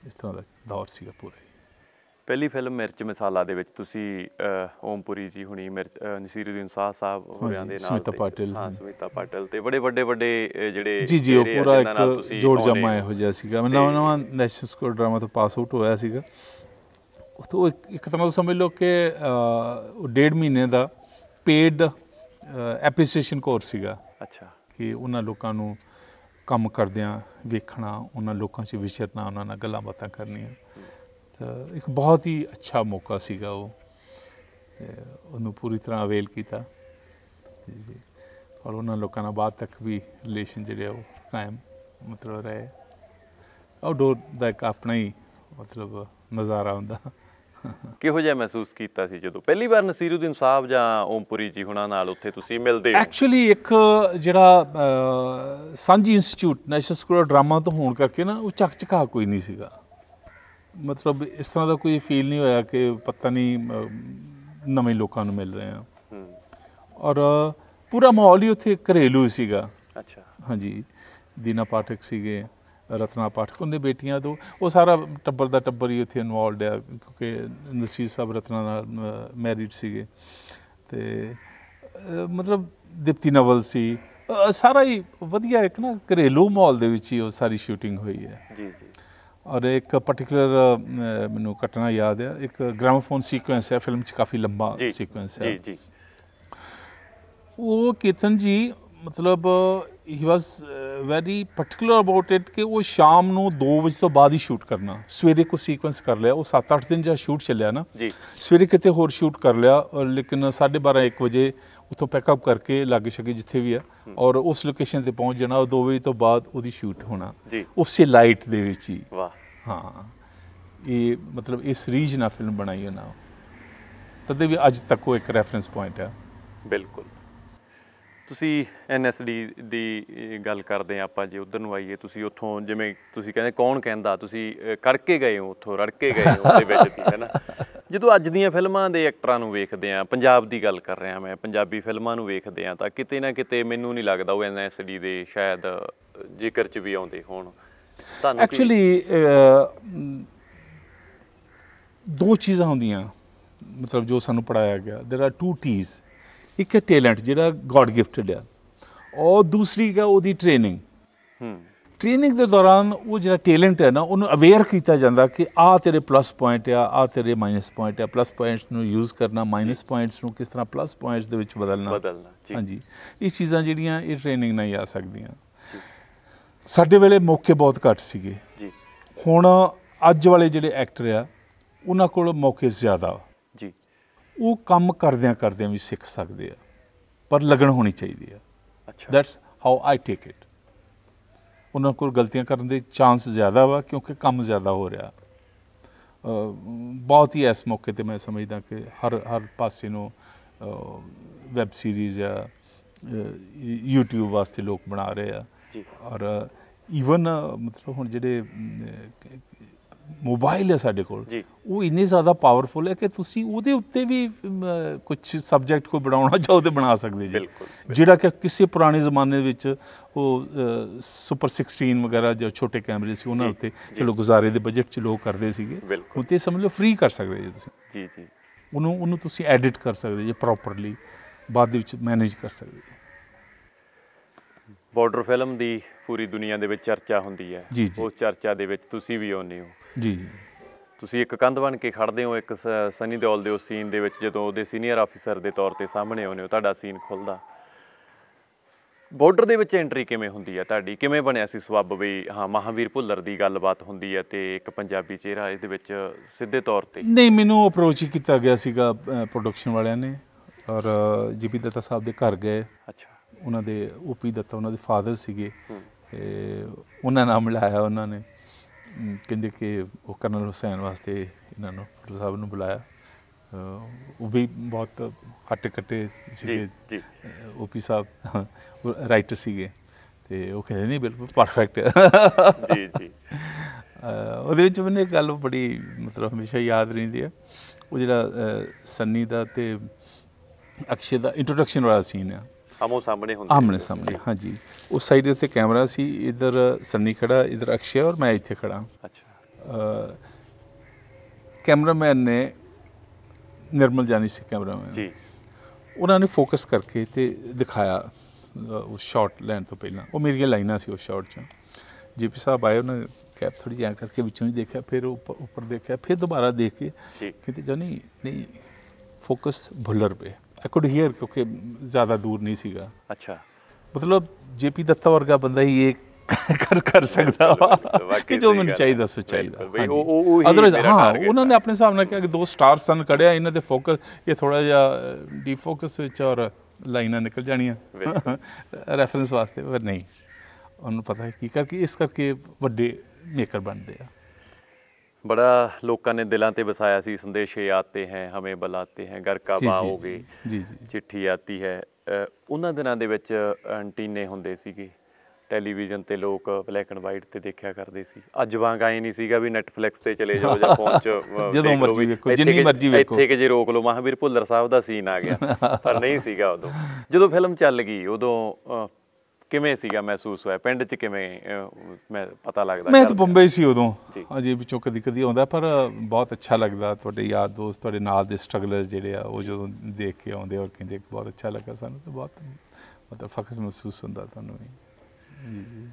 ਇਸ ਤਰ੍ਹਾਂ ਦਾ ਦੌਰ ਸੀਗਾ ਪੂਰਾ ਪਹਿਲੀ ਫਿਲਮ ਮਿਰਚ ਮਸਾਲਾ ਦੇ ਵਿੱਚ ਤੁਸੀਂ ਓਮਪੁਰੀ ਜੀ ਹੁਣੀ ਮਿਰਚ ਨਸੀਰੁਦੀਨ ਸਾਹ ਸਾਹਿਬ ਹੋਰਿਆਂ ਦੇ ਨਾਲ ਸੁਮਿਤਾ ਪਾਟਿਲ ਹਾਂ ਸੁਮਿਤਾ ਪਾਟਿਲ ਤੇ ਬੜੇ ਵੱਡੇ ਵੱਡੇ ਜਿਹੜੇ ਜੀ ਜੀ ਉਹ ਪੂਰਾ ਇੱਕ ਜੋੜ ਜਮਾ ਇਹੋ ਜਿਹਾ ਸੀਗਾ ਮੈਂ ਨਵਾਂ ਨਵਾਂ ਨੈਸ਼ਨਲ ਸਕੂਲ ਡਰਾਮਾ ਤੋਂ ਪਾਸ ਆਊਟ ਹੋਇਆ ਸੀਗਾ ਤੋਂ ਇੱਕ ਤਰ੍ਹਾਂ ਦਾ ਸਮਝ ਲਓ ਕਿ ਡੇਢ ਮਹੀਨੇ ਦਾ ਪੇਡ ਐਪਰੀਸੀਏਸ਼ਨ ਕੋਰਸ ਸੀਗਾ ਅੱਛਾ ਕਿ ਉਹਨਾਂ ਲੋਕਾਂ ਨੂੰ ਕੰਮ ਕਰਦਿਆਂ ਵੇਖਣਾ ਉਹਨਾਂ ਲੋਕਾਂ 'ਚ ਵਿਚਰਨਾ ਉਹਨਾਂ ਨਾਲ ਗੱਲਾਂ ਬਾਤਾਂ ਕਰਨੀਆਂ ਇੱਕ ਬਹੁਤ ਹੀ ਅੱਛਾ ਮੌਕਾ ਸੀਗਾ ਉਹ ਉਹਨੂੰ ਪੂਰੀ ਤਰ੍ਹਾਂ ਅਵੇਲ ਕੀਤਾ ਔਰ ਉਹਨਾਂ ਲੋਕਾਂ ਨਾਲ ਬਾਅਦ ਤੱਕ ਵੀ ਰਿਲੇਸ਼ਨ ਜਿਹੜੇ ਉਹ ਕਾਇਮ ਮਤਲਬ ਰਹੇ ਆਊਟਡੋਰ ਦਾ ਇੱਕ ਆਪਣਾ ਹੀ ਮਤਲਬ ਨਜ਼ਾਰਾ ਹੁੰਦਾ ਕਿਹੋ ਜਿਹਾ ਮਹਿਸੂਸ ਕੀਤਾ ਸੀ ਜਦੋਂ ਪਹਿਲੀ ਵਾਰ ਨਸੀਰਉਦੀਨ ਸਾਹਿਬ ਜਾਂ ਓਮਪੁਰੀ ਜੀ ਹੁਣਾਂ ਨਾਲ ਉੱਥੇ ਤੁਸੀਂ ਮਿਲਦੇ ਹੋ ਐਕਚੁਅਲੀ ਇੱਕ ਜਿਹੜਾ ਸਾਂਝੀ institute national school of drama ਤੋਂ ਹੋਣ ਕਰਕੇ ਨਾ ਉਹ ਚੱਕ ਚਕਾ ਕੋਈ ਨਹੀਂ ਸੀਗਾ ਮਤਲਬ ਇਸ ਤਰ੍ਹਾਂ ਦਾ ਕੋਈ ਫੀਲ ਨਹੀਂ ਹੋਇਆ ਕਿ ਪਤਾ ਨਹੀਂ ਨਵੇਂ ਲੋਕਾਂ ਨੂੰ ਮਿਲ ਰਹੇ ਆ ਔਰ ਪੂਰਾ ਮਾਹੌਲ ਹੀ ਉੱਥੇ ਘਰੇਲੂ ਸੀਗਾ ਅੱਛਾ ਹਾਂਜੀ ਦੀਨਾ ਪਾਠਕ ਸੀਗੇ ਰਤਨਾ ਪਾਠਕ ਉਹਦੇ ਬੇਟੀਆਂ ਤੋਂ ਉਹ ਸਾਰਾ ਟੱਬਰ ਦਾ ਟੱਬਰ ਹੀ ਉੱਥੇ ਇਨਵੋਲਡ ਆ ਕਿਉਂਕਿ ਨਸੀਰ ਸਾਹਿਬ ਰਤਨਾ ਨਾਲ ਮੈਰਿਡ ਸੀਗੇ ਤੇ ਮਤਲਬ ਦਿਪਤੀ ਨਵਲ ਸੀ ਸਾਰਾ ਹੀ ਵਧੀਆ ਇੱਕ ਨਾ ਘਰੇਲੂ ਮਾਹੌਲ ਦੇ ਵਿੱਚ ਹੀ ਉਹ ਸਾਰੀ ਸ਼ੂਟਿੰਗ ਹੋਈ ਹੈ ਜੀ ਜੀ ਔਰ ਇੱਕ ਪਾਰਟਿਕੂਲਰ ਮੈਨੂੰ ਕਟਣਾ ਯਾਦ ਹੈ ਇੱਕ ਗ੍ਰਾਮੋਫੋਨ ਸੀਕੁਐਂਸ ਹੈ ਫਿਲਮ 'ਚ ਕਾਫੀ ਲੰਬਾ ਸੀਕੁਐਂਸ ਹੈ ਜੀ ਜੀ ਉਹ ਕਿਥਨ ਜੀ ਮਤਲਬ he was very particular about it ਕਿ ਉਹ ਸ਼ਾਮ ਨੂੰ 2 ਵਜੇ ਤੋਂ ਬਾਅਦ ਹੀ ਸ਼ੂਟ ਕਰਨਾ ਸਵੇਰੇ ਕੋ ਸੀਕੁਐਂਸ ਕਰ ਲਿਆ ਉਹ 7-8 ਦਿਨ ਜਾਂ ਸ਼ੂਟ ਚੱਲਿਆ ਨਾ ਜੀ ਸਵੇਰੇ ਕਿਤੇ ਹੋਰ ਸ਼ੂਟ ਕਰ ਲਿਆ ਲੇਕਿਨ 12:30 1 ਵਜੇ ਉੱਥੋਂ ਅਪ ਕਰਕੇ ਲੱਗ ਸਕੇ ਜਿੱਥੇ ਵੀ ਆ ਔਰ ਉਸ ਲੋਕੇਸ਼ਨ ਤੇ ਪਹੁੰਚ ਜਾਣਾ 2 ਵਜੇ ਤੋਂ ਬਾਅਦ ਉਹਦੀ ਸ਼ੂਟ ਹੋਣਾ ਉਸੇ ਲਾਈਟ ਦੇ ਵਿੱਚ ਹੀ ਵਾਹ ਹਾਂ ਇਹ ਮਤਲਬ ਇਸ ਰੀਜ ਨਾਲ ਫਿਲਮ ਬਣਾਈ ਹੈ ਨਾ ਤਦੇ ਵੀ ਅੱਜ ਤੱਕ ਉਹ ਇੱਕ ਰੈਫਰੈਂਸ ਪੁਆਇੰਟ ਆ ਬਿਲਕੁਲ ਤੁਸੀਂ ਐਨਐਸਡੀ ਦੀ ਗੱਲ ਕਰਦੇ ਆ ਆਪਾਂ ਜੇ ਉਧਰ ਨੂੰ ਆਈਏ ਤੁਸੀਂ ਉੱਥੋਂ ਜਿਵੇਂ ਤੁਸੀਂ ਕਹਿੰਦੇ ਕੌਣ ਕਹਿੰਦਾ ਤੁਸੀਂ ਕਰਕੇ ਗਏ ਹੋ ਉੱਥੋਂ ਰੜਕੇ ਗਏ ਹੋ ਉਹਦੇ ਵਿੱਚ ਵੀ ਹੈ ਨਾ ਜਦੋਂ ਅੱਜ ਦੀਆਂ ਫਿਲਮਾਂ ਦੇ ਐਕਟਰਾਂ ਨੂੰ ਵੇਖਦੇ ਆ ਪੰਜਾਬ ਦੀ ਗੱਲ ਕਰ ਰਿਹਾ ਮੈਂ ਪੰਜਾਬੀ ਫਿਲਮਾਂ ਨੂੰ ਵੇਖਦੇ ਆ ਤਾਂ ਕਿਤੇ ਨਾ ਕਿਤੇ ਮੈਨੂੰ ਨਹੀਂ ਲੱਗਦਾ ਉਹ ਐਨਐਸਡੀ ਦੇ ਸ਼ਾਇਦ ਜ਼ਿਕਰ 'ਚ ਵੀ ਆਉਂਦੇ ਹੋਣ ਤੁਹਾਨੂੰ ਐਕਚੁਅਲੀ ਦੋ ਚੀਜ਼ਾਂ ਹੁੰਦੀਆਂ ਮਤਲਬ ਜੋ ਸਾਨੂੰ ਪੜਾਇਆ ਗਿਆ देयर आर ਟੂ ਟੀਜ਼ ਇੱਕ ਹੈ ਟੈਲੈਂਟ ਜਿਹੜਾ ਗੋਡ ਗਿਫਟਡ ਆ ਔਰ ਦੂਸਰੀ ਹੈ ਉਹਦੀ ਟ੍ਰੇਨਿੰਗ ਹੂੰ ਟ੍ਰੇਨਿੰਗ ਦੇ ਦੌਰਾਨ ਉਹ ਜਿਹੜਾ ਟੈਲੈਂਟ ਹੈ ਨਾ ਉਹਨੂੰ ਅਵੇਅਰ ਕੀਤਾ ਜਾਂਦਾ ਕਿ ਆ ਤੇਰੇ ਪਲੱਸ ਪੁਆਇੰਟ ਆ ਆ ਤੇਰੇ ਮਾਈਨਸ ਪੁਆਇੰਟ ਆ ਪਲੱਸ ਪੁਆਇੰਟਸ ਨੂੰ ਯੂਜ਼ ਕਰਨਾ ਮਾਈਨਸ ਪੁਆਇੰਟਸ ਨੂੰ ਕਿਸ ਤਰ੍ਹਾਂ ਪਲੱਸ ਪੁਆਇੰਟਸ ਦੇ ਵਿੱਚ ਬਦਲਣਾ ਬਦਲਣਾ ਹਾਂਜੀ ਇਹ ਚੀਜ਼ਾਂ ਜਿਹੜੀਆਂ ਇਹ ਟ੍ਰੇਨਿੰਗ ਨਾਲ ਹੀ ਆ ਸਕਦੀਆਂ ਸਾਡੇ ਵੇਲੇ ਮੌਕੇ ਬਹੁਤ ਘੱਟ ਸੀਗੇ ਜੀ ਹੁਣ ਅੱਜ ਵਾਲੇ ਜਿਹੜੇ ਐਕਟਰ ਆ ਉਹਨਾਂ ਕੋਲ ਮੌਕੇ ਜ਼ਿਆਦਾ ਜੀ ਉਹ ਕੰਮ ਕਰਦਿਆਂ ਕਰਦਿਆਂ ਵੀ ਸਿੱਖ ਸਕਦੇ ਆ ਪਰ ਲਗਨ ਹੋਣੀ ਚਾਹੀਦੀ ਆ ਅੱਛਾ that's how I take it ਉਹਨਾਂ ਕੋਲ ਗਲਤੀਆਂ ਕਰਨ ਦੇ ਚਾਂਸ ਜ਼ਿਆਦਾ ਵਾ ਕਿਉਂਕਿ ਕੰਮ ਜ਼ਿਆਦਾ ਹੋ ਰਿਹਾ ਬਹੁਤ ਹੀ ਇਸ ਮੌਕੇ ਤੇ ਮੈਂ ਸਮਝਦਾ ਕਿ ਹਰ ਹਰ ਪਾਸੇ ਨੂੰ ਵੈਬ ਸੀਰੀਜ਼ ਆ YouTube ਵਾਸਤੇ ਲੋਕ ਬਣਾ ਰਹੇ ਆ ਔਰ ਈਵਨ ਮਤਲਬ ਹੁਣ ਜਿਹੜੇ ਮੋਬਾਈਲ ਹੈ ਸਾਡੇ ਕੋਲ ਉਹ ਇੰਨੇ ਜ਼ਿਆਦਾ ਪਾਵਰਫੁਲ ਹੈ ਕਿ ਤੁਸੀਂ ਉਹਦੇ ਉੱਤੇ ਵੀ ਕੁਝ ਸਬਜੈਕਟ ਕੋਈ ਬਣਾਉਣਾ ਚਾਹੋ ਤੇ ਬਣਾ ਸਕਦੇ ਜੀ ਜਿਹੜਾ ਕਿ ਕਿਸੇ ਪੁਰਾਣੇ ਜ਼ਮਾਨੇ ਵਿੱਚ ਉਹ ਸੁਪਰ 16 ਵਗੈਰਾ ਜੋ ਛੋਟੇ ਕੈਮਰੇ ਸੀ ਉਹਨਾਂ ਉੱਤੇ ਚਲੋ ਗੁਜ਼ਾਰੇ ਦੇ ਬਜਟ 'ਚ ਲੋਕ ਕਰਦੇ ਸੀਗੇ ਉੱਤੇ ਸਮਝ ਲਓ ਫ੍ਰੀ ਕਰ ਸਕਦੇ ਜੀ ਤੁਸੀਂ ਜੀ ਜੀ ਉਹਨੂੰ ਉਹਨੂੰ ਤੁਸੀਂ ਐਡਿਟ ਕਰ ਸਕਦੇ ਜੀ ਪ੍ਰੋਪਰਲੀ ਬਾਅਦ ਵਿੱਚ ਮੈਨੇਜ ਕਰ ਸਕਦੇ ਜੀ ਬਾਰਡਰ ਫਿਲਮ ਦੀ ਪੂਰੀ ਦੁਨੀਆ ਦੇ ਵਿੱਚ ਚਰਚਾ ਹੁੰਦੀ ਹੈ ਉਸ ਚਰਚਾ ਦੇ ਵਿੱਚ ਤੁਸੀਂ ਵੀ ਆਉਂਦੇ ਹੋ ਜੀ ਤੁਸੀਂ ਇੱਕ ਕੰਧ ਬਣ ਕੇ ਖੜਦੇ ਹੋ ਇੱਕ ਸਨੀ ਦਿਓਲ ਦੇ ਉਸ ਸੀਨ ਦੇ ਵਿੱਚ ਜਦੋਂ ਉਹਦੇ ਸੀਨੀਅਰ ਆਫੀਸਰ ਦੇ ਤੌਰ ਤੇ ਸਾਹਮਣੇ ਆਉਨੇ ਹੋ ਤੁਹਾਡਾ ਸੀਨ ਖੁੱਲਦਾ ਬਾਰਡਰ ਦੇ ਵਿੱਚ ਐਂਟਰੀ ਕਿਵੇਂ ਹੁੰਦੀ ਹੈ ਤੁਹਾਡੀ ਕਿਵੇਂ ਬਣਿਆ ਸੀ ਸਵੱਬ ਵੀ ਹਾਂ ਮਹਾਵੀਰ ਭੁੱਲਰ ਦੀ ਗੱਲਬਾਤ ਹੁੰਦੀ ਹੈ ਤੇ ਇੱਕ ਪੰਜਾਬੀ ਚਿਹਰਾ ਇਸ ਦੇ ਵਿੱਚ ਸਿੱਧੇ ਤੌਰ ਤੇ ਨਹੀਂ ਮੈਨੂੰ ਅਪਰੋਚ ਹੀ ਕੀਤਾ ਗਿਆ ਸੀਗਾ ਪ੍ਰੋਡਕਸ਼ਨ ਵਾਲਿਆਂ ਨੇ ਔਰ ਜੀਪੀ ਦੱਤਾ ਸਾਹਿਬ ਦੇ ਘਰ ਗਏ ਅੱਛਾ ਉਹਨਾਂ ਦੇ ਓਪੀ ਦੱਤਾ ਉਹਨਾਂ ਦੇ ਫਾਦਰ ਸੀਗੇ ਤੇ ਉਹਨਾਂ ਨਾਲ ਮਿਲਾਇਆ ਉਹਨਾਂ ਨੇ ਕਹਿੰਦੇ ਕਿ ਉਹ ਕਰਨਲ ਹੁਸੈਨ ਵਾਸਤੇ ਇਹਨਾਂ ਨੂੰ ਫਟਲ ਸਾਹਿਬ ਨੂੰ ਬੁਲਾਇਆ ਉਹ ਵੀ ਬਹੁਤ ਹੱਟ ਕੱਟੇ ਸੀਗੇ ਜੀ ਓਪੀ ਸਾਹਿਬ ਰਾਈਟਰ ਸੀਗੇ ਤੇ ਉਹ ਕਹਿੰਦੇ ਨਹੀਂ ਬਿਲਕੁਲ ਪਰਫੈਕਟ ਜੀ ਜੀ ਉਹਦੇ ਵਿੱਚ ਮੈਨੂੰ ਇੱਕ ਗੱਲ ਬੜੀ ਮਤਲਬ ਹਮੇਸ਼ਾ ਯਾਦ ਰਹਿੰਦੀ ਹੈ ਉਹ ਜਿਹੜਾ ਸੰਨੀ ਦਾ ਤੇ ਅਕਸ਼ੇ ਦਾ ਇੰਟਰੋਡਕਸ਼ਨ ਵਾਲਾ ਸੀਨ ਆ ਆਮੋ ਸਾਹਮਣੇ ਹੁੰਦੇ ਆਮਣੇ ਸਾਹਮਣੇ ਹਾਂਜੀ ਉਸ ਸਾਈਡ ਦੇ ਉੱਤੇ ਕੈਮਰਾ ਸੀ ਇਧਰ ਸੰਨੀ ਖੜਾ ਇਧਰ ਅਕਸ਼ੇ ਔਰ ਮੈਂ ਇੱਥੇ ਖੜਾ ਅੱਛਾ ਕੈਮਰਾਮੈਨ ਨੇ ਨਿਰਮਲ ਜਾਨੀ ਸੀ ਕੈਮਰਾਮੈਨ ਜੀ ਉਹਨਾਂ ਨੇ ਫੋਕਸ ਕਰਕੇ ਤੇ ਦਿਖਾਇਆ ਉਸ ਸ਼ਾਟ ਲੈਣ ਤੋਂ ਪਹਿਲਾਂ ਉਹ ਮੇਰੀਆਂ ਲਾਈਨਾਂ ਸੀ ਉਸ ਸ਼ਾਟ 'ਚ ਜੀਪੀ ਸਾਹਿਬ ਆਏ ਉਹਨਾਂ ਕੈਪ ਥੋੜੀ ਜਾਂ ਕਰਕੇ ਵਿੱਚੋਂ ਹੀ ਦੇਖਿਆ ਫਿਰ ਉੱਪਰ ਉੱਪਰ ਦੇਖਿਆ ਫਿਰ ਦੁਬਾਰਾ ਦੇਖ ਕੇ ਕਿਤੇ ਜਾਨੀ ਨਹੀਂ ਫੋਕਸ ਭੁੱਲਰ ਪੇ ਆਈ ਕੁਡ ਹੀਅਰ ਕਿਉਂਕਿ ਜ਼ਿਆਦਾ ਦੂਰ ਨਹੀਂ ਸੀਗਾ ਅੱਛਾ ਮਤਲਬ ਜੇਪੀ ਦੱਤਾ ਵਰਗਾ ਬੰਦਾ ਹੀ ਇਹ ਕਰ ਕਰ ਸਕਦਾ ਵਾ ਕਿ ਜੋ ਮੈਨੂੰ ਚਾਹੀਦਾ ਸੋ ਚਾਹੀਦਾ ਅਦਰਵਾਇਜ਼ ਹਾਂ ਉਹਨਾਂ ਨੇ ਆਪਣੇ ਹਿਸਾਬ ਨਾਲ ਕਿਹਾ ਕਿ ਦੋ ਸਟਾਰ ਸਨ ਕੜਿਆ ਇਹਨਾਂ ਦੇ ਫੋਕਸ ਇਹ ਥੋੜਾ ਜਿਹਾ ਡੀਫੋਕਸ ਵਿੱਚ ਔਰ ਲਾਈਨਾਂ ਨਿਕਲ ਜਾਣੀਆਂ ਰੈਫਰੈਂਸ ਵਾਸਤੇ ਪਰ ਨਹੀਂ ਉਹਨੂੰ ਪਤਾ ਹੈ ਕੀ ਕਰਕੇ ਇਸ ਕਰਕੇ ਵੱਡੇ ਮੇਕਰ ਬਣਦੇ ਆ ਬੜਾ ਲੋਕਾਂ बड़ा लोगों ने दिलों ते बसाया सी संदेश आते हैं हमें बुलाते ਹੋ ਗਈ ਜੀ ਜੀ ਚਿੱਠੀ ਆਤੀ ਹੈ ਉਹਨਾਂ ਦਿਨਾਂ ਦੇ ਵਿੱਚ ਐਂਟੀਨੇ ਹੁੰਦੇ ਸੀਗੇ ਟੈਲੀਵਿਜ਼ਨ ਤੇ ਲੋਕ ਬਲੈਕ ਐਂਡ ਵਾਈਟ ਤੇ ਦੇਖਿਆ ਕਰਦੇ ਸੀ ਅੱਜ ਵਾਂਗ ਆਏ ਨਹੀਂ ਸੀਗਾ ਵੀ ਨੈਟਫਲਿਕਸ ਤੇ ਚਲੇ ਜਾਓ ਜਾਂ ਫੋਨ 'ਚ ਜਦੋਂ ਮਰਜ਼ੀ ਵੇਖੋ ਜਿੰਨੀ ਮਰਜ਼ੀ ਵੇਖੋ ਇੱਥੇ ਕਿ ਜੇ ਰੋਕ ਲਓ ਮਹਾਵੀਰ ਭੁੱਲਰ ਸਾਹਿਬ ਦਾ ਸੀਨ ਆ ਗਿਆ ਪਰ ਨਹੀਂ ਸੀਗਾ ਉਦੋਂ ਜਦੋਂ ਫਿਲਮ ਚੱਲ ਗਈ ਉਦੋਂ ਕਿਵੇਂ ਸੀਗਾ ਮਹਿਸੂਸ ਹੋਇਆ ਪਿੰਡ 'ਚ ਕਿਵੇਂ ਮੈਂ ਪਤਾ ਲੱਗਦਾ ਮੈਂ ਤਾਂ ਬੰਬਈ ਸੀ ਉਦੋਂ ਅਜੇ ਵਿੱਚੋਂ ਕਦੀ ਕਦੀ ਆਉਂਦਾ ਪਰ ਬਹੁਤ ਅੱਛਾ ਲੱਗਦਾ ਤੁਹਾਡੇ ਯਾਰ ਦੋਸਤ ਤੁਹਾਡੇ ਨਾਲ ਦੇ ਸਟਰਗਲਰ ਜਿਹੜੇ ਆ ਉਹ ਜਦੋਂ ਦੇਖ ਕੇ ਆਉਂਦੇ ਔਰ ਕਹਿੰਦੇ ਬਹੁਤ ਅੱਛਾ ਲੱਗਾ ਸਾਨੂੰ ਤਾਂ ਬਹੁਤ ਮਤਲਬ ਫਖਰ ਮਹਿਸੂਸ ਹੁੰਦਾ ਤੁਹਾਨੂੰ ਜੀ ਜੀ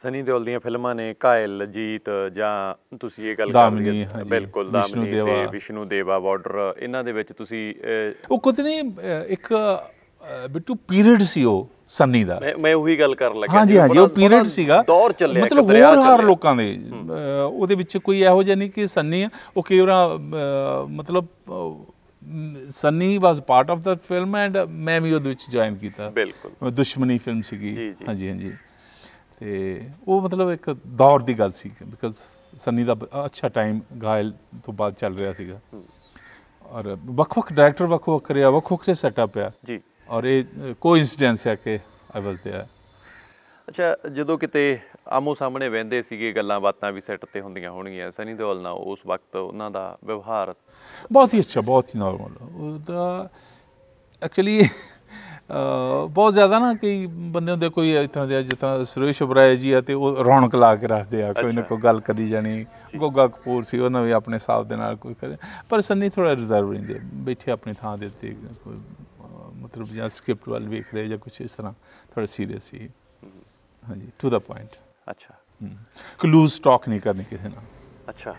ਸਨੀ ਦਿਓਲ ਦੀਆਂ ਫਿਲਮਾਂ ਨੇ ਕਾਇਲ ਜੀਤ ਜਾਂ ਤੁਸੀਂ ਇਹ ਗੱਲ ਕਰ ਰਹੇ ਹੋ ਬਿਲਕੁਲ ਦਾਮਨੀ ਤੇ ਵਿਸ਼ਨੂ ਦੇਵਾ ਬਾਰਡਰ ਇਹਨਾਂ ਦੇ ਵਿੱਚ ਤੁਸੀਂ ਉਹ ਕੁਝ ਨਹੀਂ ਇੱਕ ਬਿੱਟੂ ਪੀਰੀਅਡ ਸੀ ਉਹ ਸੰਨੀ ਦਾ ਮੈਂ ਉਹੀ ਗੱਲ ਕਰਨ ਲੱਗਾ ਹਾਂਜੀ ਹਾਂਜੀ ਉਹ ਪੀਰੀਅਡ ਸੀਗਾ ਦੌਰ ਚੱਲਿਆ ਮਤਲਬ ਹੋਰ ਹਰ ਲੋਕਾਂ ਦੇ ਉਹਦੇ ਵਿੱਚ ਕੋਈ ਇਹੋ ਜਿਹਾ ਨਹੀਂ ਕਿ ਸੰਨੀ ਆ ਉਹ ਕਿਉਂਰਾ ਮਤਲਬ Sunny was part of the film and ਮੈਂ ਵੀ ਉਹਦੇ ਵਿੱਚ ਜੁਆਇਨ ਕੀਤਾ ਬਿਲਕੁਲ ਦੁਸ਼ਮਣੀ ਫਿਲਮ ਸੀਗੀ ਹਾਂਜੀ ਹਾਂਜੀ ਤੇ ਉਹ ਮਤਲਬ ਇੱਕ ਦੌਰ ਦੀ ਗੱਲ ਸੀ ਬਿਕਾਜ਼ ਸੰਨੀ ਦਾ ਅੱਛਾ ਟਾਈਮ ਗਾਇਲ ਤੋਂ ਬਾਅਦ ਚੱਲ ਰਿਹਾ ਸੀਗਾ ਔਰ ਵੱਖ-ਵੱਖ ਡਾਇਰੈਕਟਰ ਵੱਖ-ਵੱਖ ਰਿਹਾ ਵੱਖ-ਵੱਖਰੇ ਸੈਟਅਪ ਆ ਜੀ ਔਰ ਇਹ ਕੋਇਨਸੀਡੈਂਸ ਹੈ ਕਿ ਆਈ ਵਾਸ देयर ਅੱਛਾ ਜਦੋਂ ਕਿਤੇ ਆਮੋ ਸਾਹਮਣੇ ਵੈਂਦੇ ਸੀਗੇ ਗੱਲਾਂ ਬਾਤਾਂ ਵੀ ਸੈੱਟ ਤੇ ਹੁੰਦੀਆਂ ਹੋਣਗੀਆਂ ਸਨੀ ਦਿਓਲ ਨਾਲ ਉਸ ਵਕਤ ਉਹਨਾਂ ਦਾ ਵਿਵਹਾਰ ਬਹੁਤ ਹੀ ਅੱਛਾ ਬਹੁਤ ਹੀ ਨਾਰਮਲ ਉਹਦਾ ਐਕਚੁਅਲੀ ਬਹੁਤ ਜ਼ਿਆਦਾ ਨਾ ਕਈ ਬੰਦੇ ਹੁੰਦੇ ਕੋਈ ਇਸ ਤਰ੍ਹਾਂ ਦੇ ਜਿਸ ਤਰ੍ਹਾਂ ਸੁਰੇਸ਼ ਬਰਾਏ ਜੀ ਆ ਤੇ ਉਹ ਰੌਣਕ ਲਾ ਕੇ ਰੱਖਦੇ ਆ ਕੋਈ ਨਾ ਕੋਈ ਗੱਲ ਕਰੀ ਜਾਣੀ ਗੋਗਾ ਕਪੂਰ ਸੀ ਉਹਨਾਂ ਵੀ ਆਪਣੇ ਸਾਹ ਦੇ ਨਾਲ ਕੋਈ ਕਰੇ ਪਰ ਸੰਨੀ ਥੋੜਾ ਰਿਜ਼ਰਵ ਰਹਿੰਦੇ ਬੈਠੇ ਆਪਣੀ ਥਾਂ ਦੇ ਉੱਤੇ ਕੋਈ ਮਤਲਬ ਜਾਂ ਸਕ੍ਰਿਪਟ ਵੱਲ ਵੇਖ ਰਹੇ ਜਾਂ ਕੁਝ ਇਸ ਤਰ੍ਹਾਂ ਥੋੜਾ ਸੀਰੀਅਸ ਹੀ ਹਾਂਜੀ ਟੂ ਦਾ ਪੁਆਇੰਟ ਅੱਛਾ ਕੋਈ ਲੂਜ਼ ਟਾਕ ਨਹੀਂ ਕਰਨੀ ਕਿਸੇ ਨਾਲ ਅੱਛਾ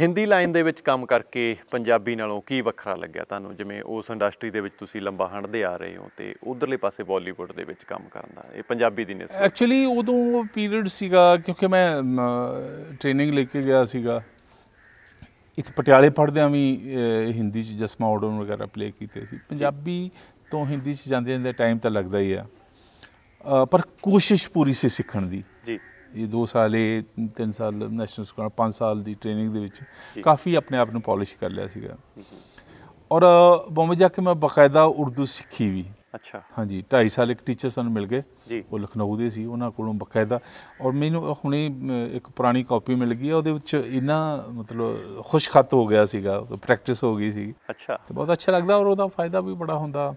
ਹਿੰਦੀ ਲਾਈਨ ਦੇ ਵਿੱਚ ਕੰਮ ਕਰਕੇ ਪੰਜਾਬੀ ਨਾਲੋਂ ਕੀ ਵੱਖਰਾ ਲੱਗਿਆ ਤੁਹਾਨੂੰ ਜਿਵੇਂ ਉਸ ਇੰਡਸਟਰੀ ਦੇ ਵਿੱਚ ਤੁਸੀਂ ਲੰਬਾ ਹੰਡਦੇ ਆ ਰਹੇ ਹੋ ਤੇ ਉਧਰਲੇ ਪਾਸੇ ਬਾਲੀਵੁੱਡ ਦੇ ਵਿੱਚ ਕੰਮ ਕਰਨ ਦਾ ਇਹ ਪੰਜਾਬੀ ਦੀ ਨਸਲ ਐਕਚੁਅਲੀ ਉਦੋਂ ਪੀਰੀਅਡ ਸੀਗਾ ਕਿਉਂਕਿ ਮੈਂ ਟ੍ਰੇਨਿੰਗ ਲੈ ਕੇ ਗਿਆ ਸੀਗਾ ਇਸ ਪਟਿਆਲੇ ਆ ਵੀ ਹਿੰਦੀ 'ਚ ਜਸਮਾ ਆਰਡਰ ਵਗੈਰਾ ਪਲੇ ਕੀਤੇ ਸੀ ਪੰਜਾਬੀ ਤੋਂ ਹਿੰਦੀ 'ਚ ਜਾਂਦੇ ਜਾਂਦੇ ਟਾਈਮ ਤਾਂ ਲੱਗਦਾ ਹੀ ਆ ਪਰ ਕੋਸ਼ਿਸ਼ ਪੂਰੀ ਸੀ ਸਿੱਖਣ ਦੀ ਜੀ ਇਹ 2 ਸਾਲ ਇਹ 3 ਸਾਲ ਨੈਸ਼ਨਲ ਸਕੂਲ 5 ਸਾਲ ਦੀ ਟ੍ਰੇਨਿੰਗ ਦੇ ਵਿੱਚ ਕਾਫੀ ਆਪਣੇ ਆਪ ਨੂੰ ਪਾਲਿਸ਼ ਕਰ ਲਿਆ ਸੀਗਾ ਔਰ ਬੰਬੇ ਜਾ ਕੇ ਮੈਂ ਬਕਾਇਦਾ ਉਰਦੂ ਸਿੱਖੀ ਵੀ ਅੱਛਾ ਹਾਂਜੀ 2.5 ਸਾਲ ਇੱਕ ਟੀਚਰ ਸਾਨੂੰ ਮਿਲ ਗਏ ਉਹ ਲਖਨਊ ਦੇ ਸੀ ਉਹਨਾਂ ਕੋਲੋਂ ਬਕਾਇਦਾ ਔਰ ਮੈਨੂੰ ਹੁਣੇ ਇੱਕ ਪੁਰਾਣੀ ਕਾਪੀ ਮਿਲ ਗਈ ਹੈ ਉਹਦੇ ਵਿੱਚ ਇਹਨਾਂ ਮਤਲਬ ਖੁਸ਼ਖਤ ਹੋ ਗਿਆ ਸੀਗਾ ਪ੍ਰੈਕਟਿਸ ਹੋ ਗਈ ਸੀ ਅੱਛਾ ਤੇ ਬਹੁਤ ਅੱਛਾ ਲੱਗਦਾ ਔਰ ਉਹਦਾ ਫਾਇਦਾ ਵੀ ਬੜਾ ਹੁੰਦਾ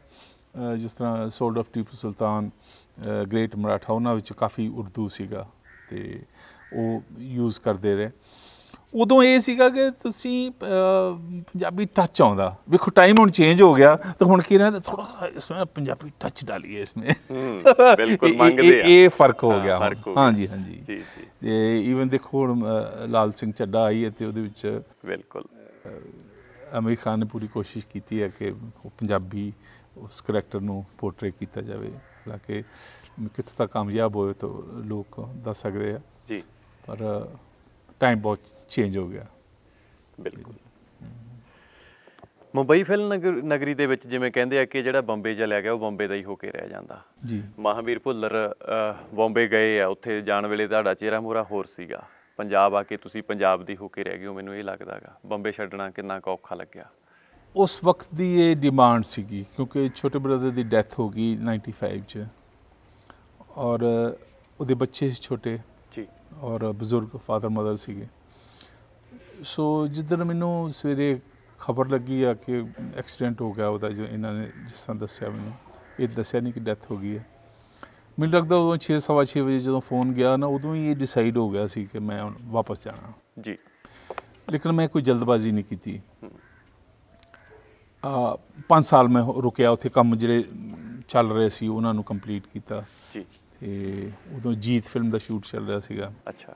ਜਿਸ ਤਰ੍ਹਾਂ sword of Tipu Sultan great Maratha ਉਹਨਾਂ ਵਿੱਚ ਕਾਫੀ ਉਰਦੂ ਸੀਗਾ ਤੇ ਉਹ ਯੂਜ਼ ਕਰਦੇ ਰਹੇ ਉਦੋਂ ਇਹ ਸੀਗਾ ਕਿ ਤੁਸੀਂ ਪੰਜਾਬੀ ਟੱਚ ਆਉਂਦਾ ਵੇਖੋ ਟਾਈਮ ਹੁਣ ਚੇਂਜ ਹੋ ਗਿਆ ਤਾਂ ਹੁਣ ਕੀ ਰਹਿਣਾ ਥੋੜਾ ਇਸ ਵਿੱਚ ਪੰਜਾਬੀ ਟੱਚ ਡਾਲੀਏ ਇਸ ਵਿੱਚ ਬਿਲਕੁਲ ਮੰਗਦੇ ਆ ਇਹ ਫਰਕ ਹੋ ਗਿਆ ਹਾਂਜੀ ਹਾਂਜੀ ਜੀ ਜੀ ਤੇ ਈਵਨ ਦੇਖੋ ਹੁਣ ਲਾਲ ਸਿੰਘ ਚੱਡਾ ਆਈ ਹੈ ਤੇ ਉਹਦੇ ਵਿੱਚ ਬਿਲਕੁਲ ਅਮੀਰ ਖਾਨ ਨੇ ਪੂਰੀ ਕੋਸ਼ਿਸ਼ ਕੀਤੀ ਹੈ ਕਿ ਉਹ ਪੰਜਾਬੀ ਉਸ ਕੈਰੈਕਟਰ ਨੂੰ ਪੋਰਟਰੇ ਕੀਤਾ ਜਾਵੇ ਹਾਲਾਂਕਿ ਕਿੱਥੇ ਤੱਕ ਕਾਮਯਾਬ ਹੋਏ ਤਾਂ ਲੋਕ ਦੱਸ ਸਕਦੇ ਆ ਜੀ ਪਰ ਟਾਈਮ ਬਹੁਤ ਚੇਂਜ ਹੋ ਗਿਆ ਬਿਲਕੁਲ ਮੁੰਬਈ ਫਿਲਮ ਨਗਰੀ ਦੇ ਵਿੱਚ ਜਿਵੇਂ ਕਹਿੰਦੇ ਆ ਕਿ ਜਿਹੜਾ ਬੰਬੇ ਲਿਆ ਗਿਆ ਉਹ ਬੰਬੇ ਦਾ ਹੀ ਹੋ ਕੇ ਰਹਿ ਜਾਂਦਾ ਜੀ ਮਹਾਵੀਰ ਭੁੱਲਰ ਬੰਬੇ ਗਏ ਆ ਉੱਥੇ ਜਾਣ ਵੇਲੇ ਤੁਹਾਡਾ ਚਿਹਰਾ ਮੋਰਾ ਹੋਰ ਸੀਗਾ ਪੰਜਾਬ ਆ ਕੇ ਤੁਸੀਂ ਪੰਜਾਬ ਦੀ ਹੋ ਕੇ ਰਹਿ ਗਏ ਹੋ ਮੈਨੂੰ ਇਹ ਲੱਗਦਾਗਾ ਬੰਬੇ ਛੱਡਣਾ ਕਿੰਨਾ ਔਖਾ ਲੱਗਿਆ ਉਸ ਵਕਤ ਦੀ ਇਹ ਡਿਮਾਂਡ ਸੀਗੀ ਕਿਉਂਕਿ ਛੋਟੇ ਬ੍ਰਦਰ ਦੀ ਡੈਥ ਹੋ ਗਈ 95 ਚ ਔਰ ਉਹਦੇ ਬੱਚੇ ਛੋਟੇ ਜੀ ਔਰ ਬਜ਼ੁਰਗ ਫਾਦਰ ਮਦਰ ਸੀਗੇ ਸੋ ਜਿੱਦਣ ਮੈਨੂੰ ਸਵੇਰੇ ਖਬਰ ਲੱਗੀ ਆ ਕਿ ਐਕਸੀਡੈਂਟ ਹੋ ਗਿਆ ਉਹਦਾ ਜੋ ਇਹਨਾਂ ਨੇ ਜਿਸ ਤਰ੍ਹਾਂ ਦੱਸਿਆ ਮੈਨੂੰ ਇਹ ਦੱਸਿਆ ਨਹੀਂ ਕਿ ਡੈਥ ਹੋ ਗਈ ਹੈ ਮੈਨੂੰ ਲੱਗਦਾ ਉਦੋਂ 6:30 ਵਜੇ ਜਦੋਂ ਫੋਨ ਗਿਆ ਨਾ ਉਦੋਂ ਹੀ ਇਹ ਡਿਸਾਈਡ ਹੋ ਗਿਆ ਸੀ ਕਿ ਮੈਂ ਹੁਣ ਵਾਪਸ ਜਾਣਾ ਜੀ ਲੇਕਿਨ ਮੈਂ ਕੋਈ ਜਲਦਬਾਜ਼ੀ ਨਹੀਂ ਕੀਤੀ ਆ 5 ਸਾਲ ਮੈਂ ਰੁਕਿਆ ਉੱਥੇ ਕੰਮ ਜਿਹੜੇ ਚੱਲ ਰਹੇ ਸੀ ਉਹਨਾਂ ਨੂੰ ਕੰਪਲੀਟ ਕੀਤਾ ਜੀ ਤੇ ਉਦੋਂ ਜੀਤ ਫਿਲਮ ਦਾ ਸ਼ੂਟ ਚੱਲ ਰਿਹਾ ਸੀਗਾ ਅੱਛਾ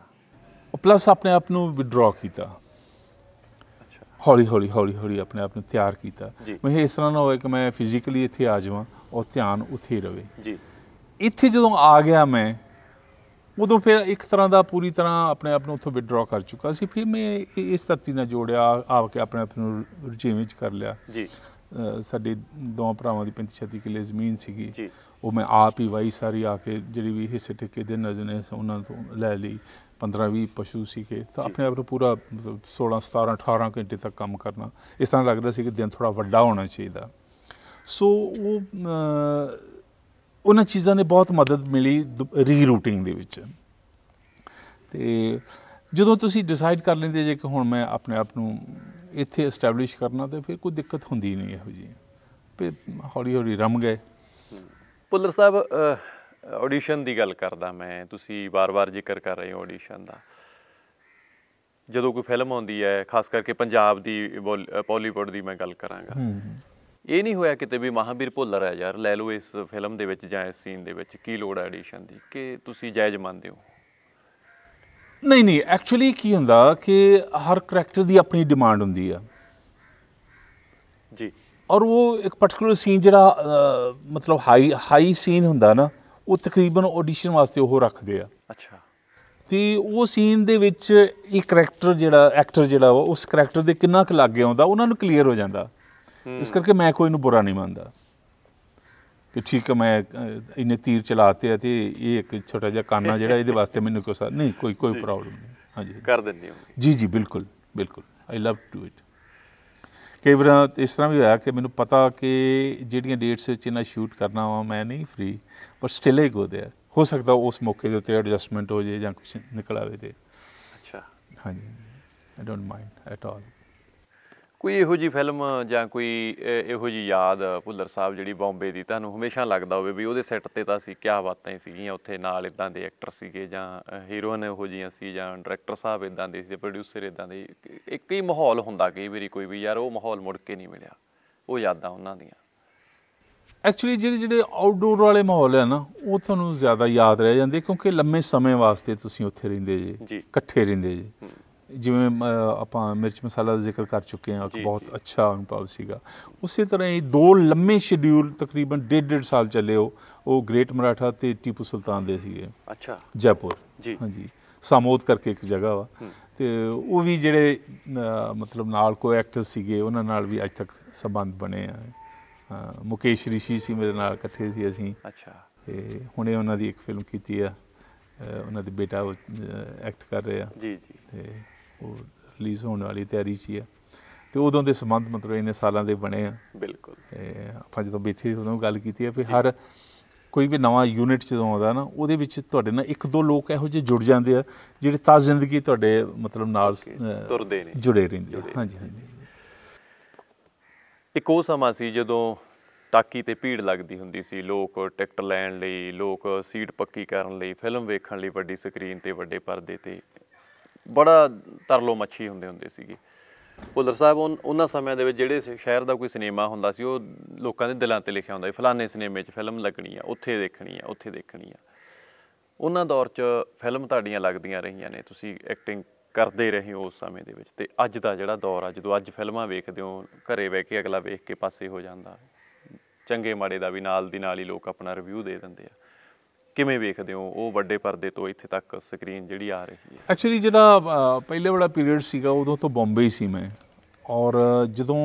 ਪਲੱਸ ਆਪਣੇ ਆਪ ਨੂੰ ਵਿਡਰਾ ਕੀਤਾ ਹੌਲੀ ਹੌਲੀ ਹੌਲੀ ਹੌਲੀ ਆਪਣੇ ਆਪ ਨੂੰ ਤਿਆਰ ਕੀਤਾ ਮੈਂ ਇਸ ਤਰ੍ਹਾਂ ਨਾ ਹੋਵੇ ਕਿ ਮੈਂ ਫਿਜ਼ੀਕਲੀ ਇੱਥੇ ਆ ਜਾਵਾਂ ਔਰ ਧਿਆਨ ਉੱਥੇ ਰਵੇ ਜੀ ਇੱਥੇ ਜਦੋਂ ਆ ਗਿਆ ਮੈਂ ਉਦੋਂ ਫਿਰ ਇੱਕ ਤਰ੍ਹਾਂ ਦਾ ਪੂਰੀ ਤਰ੍ਹਾਂ ਆਪਣੇ ਆਪ ਨੂੰ ਉੱਥੋਂ ਵਿਡਰਾ ਕਰ ਚੁੱਕਾ ਸੀ ਫਿਰ ਮੈਂ ਇਸ ਧਰਤੀ ਨਾਲ ਜੋੜਿਆ ਆ ਕੇ ਆਪਣੇ ਆਪ ਨੂੰ ਰੁਝੇਵੇਂ ਵਿੱਚ ਕਰ ਲਿਆ ਜੀ ਸਾਡੇ ਦੋ ਭਰਾਵਾਂ ਦੀ 35 ਕਿਲੇ ਜ਼ਮੀਨ ਸੀਗੀ ਉਹ ਮੈਂ ਆਪ ਹੀ ਵਾਈ ਸਾਰੀ ਆ ਕੇ ਜਿਹੜੀ ਵੀ ਹਿੱਸੇ ਟਿੱਕੇ ਦੇ ਨਜ਼ਰ ਨੇ ਉਹਨਾਂ ਤੋਂ ਲੈ ਲਈ 15-20 ਪਸ਼ੂ ਸੀਗੇ ਤਾਂ ਆਪਣੇ ਆਪ ਨੂੰ ਪੂਰਾ 16 17 18 ਘੰਟੇ ਤੱਕ ਕੰਮ ਕਰਨਾ ਇਸ ਤਰ੍ਹਾਂ ਲੱਗਦਾ ਸੀ ਕਿ ਦਿਨ ਥੋੜਾ ਵੱਡਾ ਹੋਣਾ ਚਾਹੀਦਾ ਸੋ ਉਹ ਉਹਨਾਂ ਚੀਜ਼ਾਂ ਨੇ ਬਹੁਤ ਮਦਦ ਮਿਲੀ ਰੀ ਦੇ ਵਿੱਚ ਤੇ ਜਦੋਂ ਤੁਸੀਂ ਡਿਸਾਈਡ ਕਰ ਲੈਂਦੇ ਜੇ ਕਿ ਹੁਣ ਮੈਂ ਆਪਣੇ ਆਪ ਨੂੰ ਇੱਥੇ ਐਸਟੈਬਲਿਸ਼ ਕਰਨਾ ਤੇ ਫਿਰ ਕੋਈ ਦਿੱਕਤ ਹੁੰਦੀ ਨਹੀਂ ਇਹੋ ਜੀ ਤੇ ਹੌਲੀ ਹੌਲੀ ਰਮ ਗਏ ਪੁੱਲਰ ਸਾਹਿਬ ਆਡੀਸ਼ਨ ਦੀ ਗੱਲ ਕਰਦਾ ਮੈਂ ਤੁਸੀਂ ਵਾਰ-ਵਾਰ ਜ਼ਿਕਰ ਕਰ ਰਹੇ ਹੋ ਆਡੀਸ਼ਨ ਦਾ ਜਦੋਂ ਕੋਈ ਫਿਲਮ ਆਉਂਦੀ ਹੈ ਖਾਸ ਕਰਕੇ ਪੰਜਾਬ ਦੀ ਬਾਲੀਵੁੱਡ ਦੀ ਮੈਂ ਗੱਲ ਕਰਾਂਗਾ ਇਹ ਨਹੀਂ ਹੋਇਆ ਕਿਤੇ ਵੀ ਮਹਾਵੀਰ ਭੁੱਲਰ ਹੈ ਯਾਰ ਲੈ ਲਓ ਇਸ ਫਿਲਮ ਦੇ ਵਿੱਚ ਜਾਂ ਇਸ ਸੀਨ ਦੇ ਵਿੱਚ ਕੀ ਲੋੜ ਹੈ ਆਡੀਸ਼ਨ ਦੀ ਕਿ ਤੁਸੀਂ ਜਾਇਜ਼ ਮੰਨਦੇ ਹੋ ਨਹੀਂ ਨਹੀਂ ਐਕਚੁਅਲੀ ਕੀ ਹੁੰਦਾ ਕਿ ਹਰ ਕੈਰੈਕਟਰ ਦੀ ਆਪਣੀ ਡਿਮਾਂਡ ਹੁੰਦੀ ਆ ਜੀ ਔਰ ਉਹ ਇੱਕ ਪਾਰਟਿਕੂਲਰ ਸੀਨ ਜਿਹੜਾ ਮਤਲਬ ਹਾਈ ਹਾਈ ਸੀਨ ਹੁੰਦਾ ਨਾ ਉਹ ਤਕਰੀਬਨ ਆਡੀਸ਼ਨ ਵਾਸਤੇ ਉਹ ਰੱਖਦੇ ਆ ਅੱਛਾ ਤੇ ਉਹ ਸੀਨ ਦੇ ਵਿੱਚ ਇੱਕ ਕੈਰੈਕਟਰ ਜਿਹੜਾ ਐਕਟਰ ਜਿਹੜਾ ਉਹ ਉਸ ਕੈਰੈਕਟਰ ਦੇ ਕਿੰਨਾ ਕੁ ਲੱਗੇ ਆਉਂਦਾ ਉਹਨਾਂ ਨੂੰ ਕਲੀਅਰ ਹੋ ਜਾਂਦਾ ਇਸ ਕਰਕੇ ਮੈਂ ਕੋਈ ਨੂੰ ਬੁਰਾ ਨਹੀਂ ਮੰਨਦਾ ਕਿ ਠੀਕ ਹੈ ਮੈਂ ਇਹਨੇ ਤੀਰ ਚਲਾਤੇ ਆ ਤੇ ਇਹ ਇੱਕ ਛੋਟਾ ਜਿਹਾ ਕਾਨਾ ਜਿਹੜਾ ਇਹਦੇ ਵਾਸਤੇ ਮੈਨੂੰ ਕੋਈ ਨਹੀਂ ਕੋਈ ਕੋਈ ਪ੍ਰੋਬਲਮ ਨਹੀਂ ਹਾਂਜੀ ਕਰ ਦਿੰਦੇ ਹੋ ਜੀ ਜੀ ਬਿਲਕੁਲ ਬਿਲਕੁਲ ਆਈ ਲਵ ਟੂ ਇਟ ਕਈ ਵਾਰ ਇਸ ਤਰ੍ਹਾਂ ਵੀ ਹੋਇਆ ਕਿ ਮੈਨੂੰ ਪਤਾ ਕਿ ਜਿਹੜੀਆਂ ਡੇਟਸ ਵਿੱਚ ਇਹਨਾਂ ਸ਼ੂਟ ਕਰਨਾ ਵਾ ਮੈਂ ਨਹੀਂ ਫ੍ਰੀ ਪਰ ਸਟਿਲ ਹੀ ਗੋ ਦੇਰ ਹੋ ਸਕਦਾ ਉਸ ਮੌਕੇ ਦੇ ਉੱਤੇ ਐਡਜਸਟਮੈਂਟ ਹੋ ਜੇ ਜਾਂ ਕੁਝ ਨਿਕਲ ਆਵੇ ਤੇ ਅੱਛਾ ਹਾਂਜੀ I don't mind at all ਕੋਈ ਇਹੋ ਜੀ ਫਿਲਮ ਜਾਂ ਕੋਈ ਇਹੋ ਜੀ ਯਾਦ ਭੁੱਲਰ ਸਾਹਿਬ ਜਿਹੜੀ ਬੰਬੇ ਦੀ ਤੁਹਾਨੂੰ ਹਮੇਸ਼ਾ ਲੱਗਦਾ ਹੋਵੇ ਵੀ ਉਹਦੇ ਸੈੱਟ ਤੇ ਤਾਂ ਸੀ ਕਿਆ ਬਾਤਾਂ ਹੀ ਸੀਗੀਆਂ ਉੱਥੇ ਨਾਲ ਇਦਾਂ ਦੇ ਐਕਟਰ ਸੀਗੇ ਜਾਂ ਹੀਰੋਇਨ ਇਹੋ ਜੀਆਂ ਸੀ ਜਾਂ ਡਾਇਰੈਕਟਰ ਸਾਹਿਬ ਇਦਾਂ ਦੇ ਸੀ ਪ੍ਰੋਡਿਊਸਰ ਇਦਾਂ ਦੇ ਇੱਕ ਹੀ ਮਾਹੌਲ ਹੁੰਦਾ ਕਈ ਵਾਰੀ ਕੋਈ ਵੀ ਯਾਰ ਉਹ ਮਾਹੌਲ ਮੁੜ ਕੇ ਨਹੀਂ ਮਿਲਿਆ ਉਹ ਯਾਦਾਂ ਉਹਨਾਂ ਦੀਆਂ ਐਕਚੁਅਲੀ ਜਿਹੜੇ ਜਿਹੜੇ ਆਊਟਡੋਰ ਵਾਲੇ ਮਾਹੌਲ ਹੈ ਨਾ ਉਹ ਤੁਹਾਨੂੰ ਜ਼ਿਆਦਾ ਯਾਦ ਰਹਿ ਜਾਂਦੇ ਕਿਉਂਕਿ ਲੰਮੇ ਸਮੇਂ ਵਾਸਤੇ ਤੁਸੀਂ ਉੱਥੇ ਰਹਿੰਦੇ ਜੀ ਇਕੱਠੇ ਰਹਿੰਦੇ ਜੀ ਜਿਵੇਂ ਆਪਾਂ ਮਿਰਚ ਮਸਾਲਾ ਦਾ ਜ਼ਿਕਰ ਕਰ ਚੁੱਕੇ ਹਾਂ ਇੱਕ ਬਹੁਤ ਅੱਛਾ ਅਨੁਭਵ ਸੀਗਾ ਉਸੇ ਤਰ੍ਹਾਂ ਇਹ ਦੋ ਲੰਮੇ ਸ਼ਡਿਊਲ ਤਕਰੀਬਨ 1.5 ਸਾਲ ਚੱਲੇ ਉਹ ਉਹ ਗ੍ਰੇਟ ਮਰਾਠਾ ਤੇ ਟੀਪੂ ਸੁਲਤਾਨ ਦੇ ਸੀਗੇ ਅੱਛਾ ਜੈਪੁਰ ਜੀ ਹਾਂਜੀ ਸਮੋਦ ਕਰਕੇ ਇੱਕ ਜਗ੍ਹਾ ਵਾ ਤੇ ਉਹ ਵੀ ਜਿਹੜੇ ਮਤਲਬ ਨਾਲ ਕੋ ਐਕਟਰ ਸੀਗੇ ਉਹਨਾਂ ਨਾਲ ਵੀ ਅੱਜ ਤੱਕ ਸਬੰਧ ਬਣੇ ਆ ਮੁਕੇਸ਼ ਰਿਸ਼ੀ ਸੀ ਮੇਰੇ ਨਾਲ ਇਕੱਠੇ ਸੀ ਅਸੀਂ ਅੱਛਾ ਤੇ ਹੁਣੇ ਉਹਨਾਂ ਦੀ ਇੱਕ ਫਿਲਮ ਕੀਤੀ ਆ ਉਹਨਾਂ ਦੇ ਬੇਟਾ ਐਕਟ ਕਰ ਰਿਹਾ ਜੀ ਜੀ ਤੇ ਉਹ ਰਿਲੀਜ਼ ਹੋਣ ਵਾਲੀ ਤਿਆਰੀ 'ਚ ਹੈ ਤੇ ਉਦੋਂ ਦੇ ਸੰਬੰਧ ਮਤਲਬ ਇਹਨੇ ਸਾਲਾਂ ਦੇ ਬਣੇ ਆ ਬਿਲਕੁਲ ਤੇ ਆਪਾਂ ਜਦੋਂ ਬੈਠੇ ਉਦੋਂ ਗੱਲ ਕੀਤੀ ਹੈ ਵੀ ਹਰ ਕੋਈ ਵੀ ਨਵਾਂ ਯੂਨਿਟ ਜਦੋਂ ਆਉਂਦਾ ਨਾ ਉਹਦੇ ਵਿੱਚ ਤੁਹਾਡੇ ਨਾਲ ਇੱਕ ਦੋ ਲੋਕ ਇਹੋ ਜਿਹੇ ਜੁੜ ਜਾਂਦੇ ਆ ਜਿਹੜੇ ਤਾਂ ਜ਼ਿੰਦਗੀ ਤੁਹਾਡੇ ਮਤਲਬ ਨਾਲ ਤੁਰਦੇ ਨੇ ਜੁੜੇ ਰਹਿੰਦੇ ਹਾਂਜੀ ਹਾਂਜੀ ਇੱਕ ਉਹ ਸਮਾਂ ਸੀ ਜਦੋਂ ਟਾਕੀ ਤੇ ਭੀੜ ਲੱਗਦੀ ਹੁੰਦੀ ਸੀ ਲੋਕ ਟਿਕਟ ਲੈਣ ਲਈ ਲੋਕ ਸੀਟ ਪੱਕੀ ਕਰਨ ਲਈ ਫਿਲਮ ਵੇਖਣ ਲਈ ਵੱਡੀ ਸਕਰੀਨ ਤੇ ਵੱਡੇ ਪਰਦੇ ਤੇ ਬੜਾ ਤਰਲੋ ਮੱਛੀ ਹੁੰਦੇ ਹੁੰਦੇ ਸੀਗੇ ਭੁੱਲਰ ਸਾਹਿਬ ਉਹਨਾਂ ਸਮਿਆਂ ਦੇ ਵਿੱਚ ਜਿਹੜੇ ਸ਼ਹਿਰ ਦਾ ਕੋਈ ਸਿਨੇਮਾ ਹੁੰਦਾ ਸੀ ਉਹ ਲੋਕਾਂ ਦੇ ਦਿਲਾਂ ਤੇ ਲਿਖਿਆ ਹੁੰਦਾ ਸੀ ਫਲਾਣੇ ਸਿਨੇਮੇ 'ਚ ਫਿਲਮ ਲੱਗਣੀ ਆ ਉੱਥੇ ਦੇਖਣੀ ਆ ਉੱਥੇ ਦੇਖਣੀ ਆ ਉਹਨਾਂ ਦੌਰ 'ਚ ਫਿਲਮ ਤੁਹਾਡੀਆਂ ਲੱਗਦੀਆਂ ਰਹੀਆਂ ਨੇ ਤੁਸੀਂ ਐਕਟਿੰਗ ਕਰਦੇ ਰਹੇ ਹੋ ਉਸ ਸਮੇਂ ਦੇ ਵਿੱਚ ਤੇ ਅੱਜ ਦਾ ਜਿਹੜਾ ਦੌਰ ਆ ਜਦੋਂ ਅੱਜ ਫਿਲਮਾਂ ਵੇਖਦੇ ਹੋ ਘਰੇ ਬਹਿ ਕੇ ਅਗਲਾ ਵੇਖ ਕੇ ਪਾਸੇ ਹੋ ਜਾਂਦਾ ਚੰਗੇ ਮਾੜੇ ਦਾ ਵੀ ਨਾਲ ਦੀ ਨਾਲ ਹੀ ਲੋਕ ਆਪਣਾ ਰਿਵਿਊ ਦੇ ਦਿੰਦੇ ਆ ਕਿਵੇਂ ਵੇਖਦੇ ਹੋ ਉਹ ਵੱਡੇ ਪਰਦੇ ਤੋਂ ਇੱਥੇ ਤੱਕ ਸਕਰੀਨ ਜਿਹੜੀ ਆ ਰਹੀ ਹੈ ਐਕਚੁਅਲੀ ਜਿਹੜਾ ਪਹਿਲੇ ਵਾਲਾ ਪੀਰੀਅਡ ਸੀਗਾ ਉਦੋਂ ਤੋਂ ਬੰਬਈ ਸੀ ਮੈਂ ਔਰ ਜਦੋਂ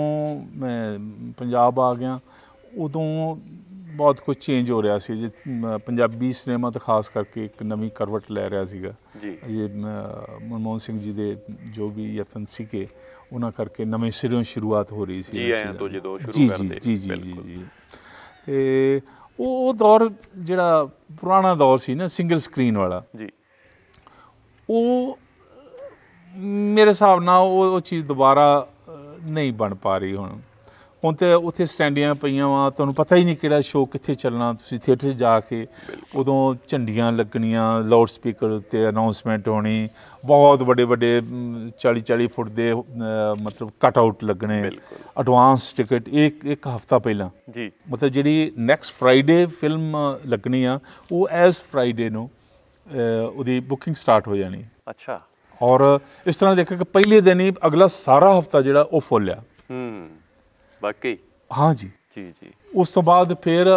ਮੈਂ ਪੰਜਾਬ ਆ ਗਿਆ ਉਦੋਂ ਬਹੁਤ ਕੁਝ ਚੇਂਜ ਹੋ ਰਿਹਾ ਸੀ ਜੇ ਪੰਜਾਬੀ ਸਿਨੇਮਾ ਤਾਂ ਖਾਸ ਕਰਕੇ ਇੱਕ ਨਵੀਂ ਕਰਵਟ ਲੈ ਰਿਹਾ ਸੀਗਾ ਜੀ ਇਹ ਮਨਮੋਹਨ ਸਿੰਘ ਜੀ ਦੇ ਜੋ ਵੀ ਯਤਨ ਸੀ ਕਿ ਉਹਨਾਂ ਕਰਕੇ ਨਵੇਂ ਸਿਰਿਓਂ ਸ਼ੁਰੂਆਤ ਹੋ ਰਹੀ ਸੀ ਜੀ ਆਇਆਂ ਤੋਂ ਜਦੋਂ ਸ਼ੁਰੂ ਕਰਦੇ ਜੀ ਜੀ ਜੀ ਜੀ ਤੇ ਉਹ ਉਹ ਦੌਰ ਜਿਹੜਾ ਪੁਰਾਣਾ ਦੌਰ ਸੀ ਨਾ ਸਿੰਗਲ ਸਕਰੀਨ ਵਾਲਾ ਜੀ ਉਹ ਮੇਰੇ ਹਿਸਾਬ ਨਾਲ ਉਹ ਉਹ ਚੀਜ਼ ਦੁਬਾਰਾ ਨਹੀਂ ਬਣ ਪਾ ਰਹੀ ਹੁਣ ਹੁਣ ਤੇ ਉੱਥੇ ਸਟੈਂਡੀਆਂ ਪਈਆਂ ਵਾ ਤੁਹਾਨੂੰ ਪਤਾ ਹੀ ਨਹੀਂ ਕਿਹੜਾ ਸ਼ੋਅ ਕਿੱਥੇ ਚੱਲਣਾ ਤੁਸੀਂ ਥੀਏਟਰ 'ਚ ਜਾ ਕੇ ਉਦੋਂ ਝੰਡੀਆਂ ਲੱਗਣੀਆਂ ਲਾਊਡ ਸਪੀਕਰ ਤੇ ਅਨਾਉਂਸਮੈਂਟ ਹੋਣੀ ਬਹੁਤ ਵੱਡੇ ਵੱਡੇ 40 40 ਫੁੱਟ ਦੇ ਮਤਲਬ ਕਟ ਆਊਟ ਲੱਗਣੇ ਐਡਵਾਂਸ ਟਿਕਟ ਇੱਕ ਇੱਕ ਹਫਤਾ ਪਹਿਲਾਂ ਜੀ ਮਤਲਬ ਜਿਹੜੀ ਨੈਕਸਟ ਫਰਾਈਡੇ ਫਿਲਮ ਲੱਗਣੀ ਆ ਉਹ ਐਸ ਫਰਾਈਡੇ ਨੂੰ ਉਹਦੀ ਬੁਕਿੰਗ ਸਟਾਰਟ ਹੋ ਜਾਣੀ ਅੱਛਾ ਔਰ ਇਸ ਤਰ੍ਹਾਂ ਦੇਖਿਆ ਕਿ ਪਹਿਲੇ ਦਿਨ ਹੀ ਅਗਲਾ ਸਾਰਾ ਹਫਤਾ ਜਿਹੜਾ ਉਹ ਫੁੱਲ ਆ ਹੂੰ ਵਾਕਈ ਹਾਂ ਜੀ ਜੀ ਜੀ ਉਸ ਤੋਂ ਬਾਅਦ ਫਿਰ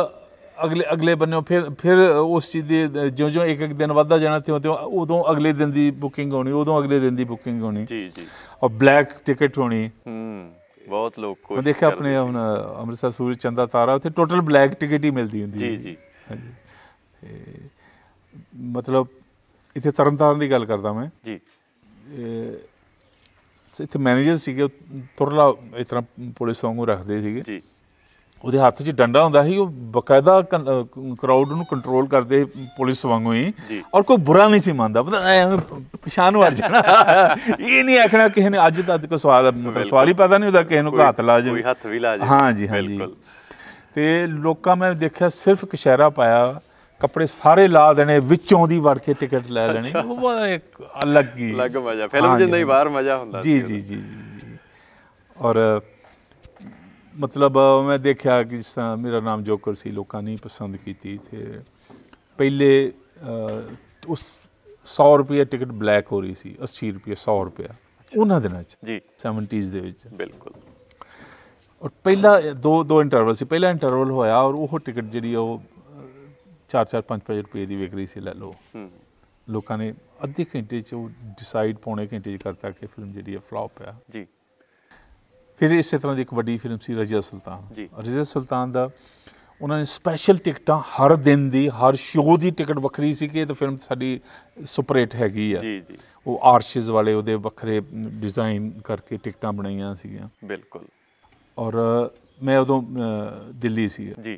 ਅਗਲੇ ਅਗਲੇ ਬੰਨਿਓ ਫਿਰ ਫਿਰ ਉਸ ਚੀਜ਼ ਦੇ ਜਿਉਂ ਜਿਉਂ ਇੱਕ ਇੱਕ ਦਿਨ ਵੱਧਦਾ ਜਾਣਾ ਤੇ ਉਦੋਂ ਅਗਲੇ ਦਿਨ ਦੀ ਬੁਕਿੰਗ ਹੋਣੀ ਉਦੋਂ ਅਗਲੇ ਦਿਨ ਦੀ ਬੁਕਿੰਗ ਹੋਣੀ ਜੀ ਜੀ ਔਰ ਬਲੈਕ ਟਿਕਟ ਹੋਣੀ ਹੂੰ ਬਹੁਤ ਲੋਕ ਕੋਈ ਮੈਂ ਦੇਖਿਆ ਆਪਣੇ ਅੰਮ੍ਰਿਤਸਰ ਸੂਰਜ ਚੰਦਾ ਤਾਰਾ ਉੱਥੇ ਟੋਟਲ ਬਲੈਕ ਟਿਕਟ ਹੀ ਮਿਲਦੀ ਹੁੰਦੀ ਜੀ ਜੀ ਮਤਲਬ ਇਥੇ ਤਰਨਤਾਰਨ ਦੀ ਗੱਲ ਕਰਦਾ ਮੈਂ ਜੀ ਇੱਥੇ ਮੈਨੇਜਰ ਸੀਗੇ ਤੁਰਲਾ ਇਸ ਤਰ੍ਹਾਂ ਪੁਲਿਸ ਵਾਂਗੂ ਰੱਖਦੇ ਸੀਗੇ ਜੀ ਉਹਦੇ ਹੱਥ 'ਚ ਡੰਡਾ ਹੁੰਦਾ ਸੀ ਉਹ ਬਕਾਇਦਾ ਕਰਾਊਡ ਨੂੰ ਕੰਟਰੋਲ ਕਰਦੇ ਪੁਲਿਸ ਵਾਂਗੂ ਹੀ ਔਰ ਕੋਈ ਬੁਰਾ ਨਹੀਂ ਸੀ ਮੰਨਦਾ ਪਤਾ ਪਛਾਣ ਵਰ ਜਾਣਾ ਇਹ ਨਹੀਂ ਆਖਣਾ ਕਿਸੇ ਨੇ ਅੱਜ ਤੱਕ ਕੋਈ ਸਵਾਲ ਮਤਲਬ ਸਵਾਲ ਹੀ ਪਤਾ ਨਹੀਂ ਹੁੰਦਾ ਕਿਸੇ ਨੂੰ ਹੱਥ ਲਾ ਜਾਵੇ ਕੋਈ ਹੱਥ ਵੀ ਲਾ ਜਾਵੇ ਹਾਂ ਜੀ ਹਾਂ ਜੀ ਤੇ ਲੋਕਾਂ ਮੈਂ ਦੇਖਿਆ ਸਿਰਫ ਕਸ਼ਹਿਰਾ ਪਾਇਆ ਕੱਪੜੇ ਸਾਰੇ ਲਾ ਦੇਣੇ ਵਿੱਚੋਂ ਦੀ ਵੜ ਕੇ ਟਿਕਟ ਲੈ ਲੈਣੀ ਉਹ ਇੱਕ ਅਲੱਗ ਹੀ ਅਲੱਗ ਮਜ਼ਾ ਫਿਲਮ ਜਿੰਦਾ ਹੀ ਬਾਹਰ ਮਜ਼ਾ ਹੁੰਦਾ ਜੀ ਜੀ ਜੀ ਔਰ ਮਤਲਬ ਮੈਂ ਦੇਖਿਆ ਕਿ ਜਿਸ ਤਰ੍ਹਾਂ ਮੇਰਾ ਨਾਮ ਜੋਕਰ ਸੀ ਲੋਕਾਂ ਨੇ ਪਸੰਦ ਕੀਤੀ ਤੇ ਪਹਿਲੇ ਉਸ 100 ਰੁਪਏ ਟਿਕਟ ਬਲੈਕ ਹੋ ਰਹੀ ਸੀ 80 ਰੁਪਏ 100 ਰੁਪਏ ਉਹਨਾਂ ਦਿਨਾਂ 'ਚ ਜੀ 70s ਦੇ ਵਿੱਚ ਬਿਲਕੁਲ ਔਰ ਪਹਿਲਾ ਦੋ ਦੋ ਇੰਟਰਵਲ ਸੀ ਪਹਿਲਾ ਇੰਟਰਵਲ ਹੋਇਆ ਔਰ ਉਹ ਟਿਕਟ ਜਿਹੜੀ ਉਹ 4-4 5-5 ਰੁਪਏ ਦੀ ਵਿਕਰੀ ਸੀ ਲੈ ਲੋ ਲੋਕਾਂ ਨੇ ਅੱਧੇ ਘੰਟੇ ਚ ਉਹ ਡਿਸਾਈਡ ਪੌਣੇ ਘੰਟੇ ਚ ਕਰਤਾ ਕਿ ਫਿਲਮ ਜਿਹੜੀ ਹੈ ਫਲॉप ਆ ਜੀ ਫਿਰ ਇਸੇ ਤਰ੍ਹਾਂ ਦੀ ਇੱਕ ਵੱਡੀ ਫਿਲਮ ਸੀ ਰਜਾ ਸੁਲਤਾਨ ਜੀ ਰਜਾ ਸੁਲਤਾਨ ਦਾ ਉਹਨਾਂ ਨੇ ਸਪੈਸ਼ਲ ਟਿਕਟਾਂ ਹਰ ਦਿਨ ਦੀ ਹਰ ਸ਼ੋਅ ਦੀ ਟਿਕਟ ਵੱਖਰੀ ਸੀ ਕਿ ਇਹ ਤਾਂ ਫਿਲਮ ਸਾਡੀ ਸੁਪਰੇਟ ਹੈਗੀ ਆ ਜੀ ਜੀ ਉਹ ਆਰਸ਼ਿਸ ਵਾਲੇ ਉਹਦੇ ਵੱਖਰੇ ਡਿਜ਼ਾਈਨ ਕਰਕੇ ਟਿਕਟਾਂ ਬਣਾਈਆਂ ਸੀਗੀਆਂ ਬਿਲਕੁਲ ਔਰ ਮੈਂ ਉਦੋਂ ਦਿੱਲੀ ਸੀ ਜੀ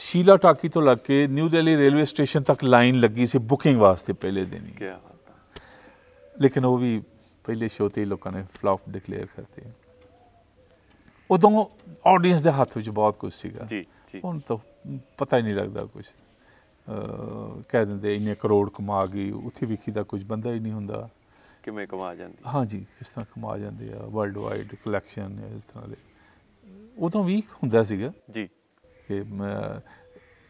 ਸ਼ੀਲਾ ਟਾਕੀ ਤੋਂ ਲੱਗ ਕੇ ਨਿਊ ਦਿੱਲੀ ਰੇਲਵੇ ਸਟੇਸ਼ਨ ਤੱਕ ਲਾਈਨ ਲੱਗੀ ਸੀ ਬੁਕਿੰਗ ਵਾਸਤੇ ਪਹਿਲੇ ਦਿਨ ਹੀ ਲੇਕਿਨ ਉਹ ਵੀ ਪਹਿਲੇ ਸ਼ੋਅ ਤੇ ਲੋਕਾਂ ਨੇ ਫਲॉप ਡਿਕਲੇਅਰ ਕਰਤੇ ਉਦੋਂ ਆਡੀਅנס ਦੇ ਹੱਥ ਵਿੱਚ ਬਹੁਤ ਕੁਝ ਸੀਗਾ ਜੀ ਜੀ ਹੁਣ ਤਾਂ ਪਤਾ ਹੀ ਨਹੀਂ ਲੱਗਦਾ ਕੁਝ ਕਹਿ ਦਿੰਦੇ ਇੰਨੇ ਕਰੋੜ ਕਮਾ ਗਈ ਉੱਥੇ ਵੇਖੀ ਦਾ ਕੁਝ ਬੰਦਾ ਹੀ ਨਹੀਂ ਹੁੰਦਾ ਕਿਵੇਂ ਕਮਾ ਜਾਂਦੀ ਹਾਂਜੀ ਕਿਸ ਤਰ੍ਹਾਂ ਕਮਾ ਜਾਂਦੇ ਆ ਵਰਲਡ ਵਾਈਡ ਕਲੈਕਸ਼ਨ ਇਸ ਤਰ੍ਹਾਂ ਦੇ ਉਦੋਂ ਵੀ ਹੁੰਦਾ ਸੀਗਾ ਜੀ ਕਿ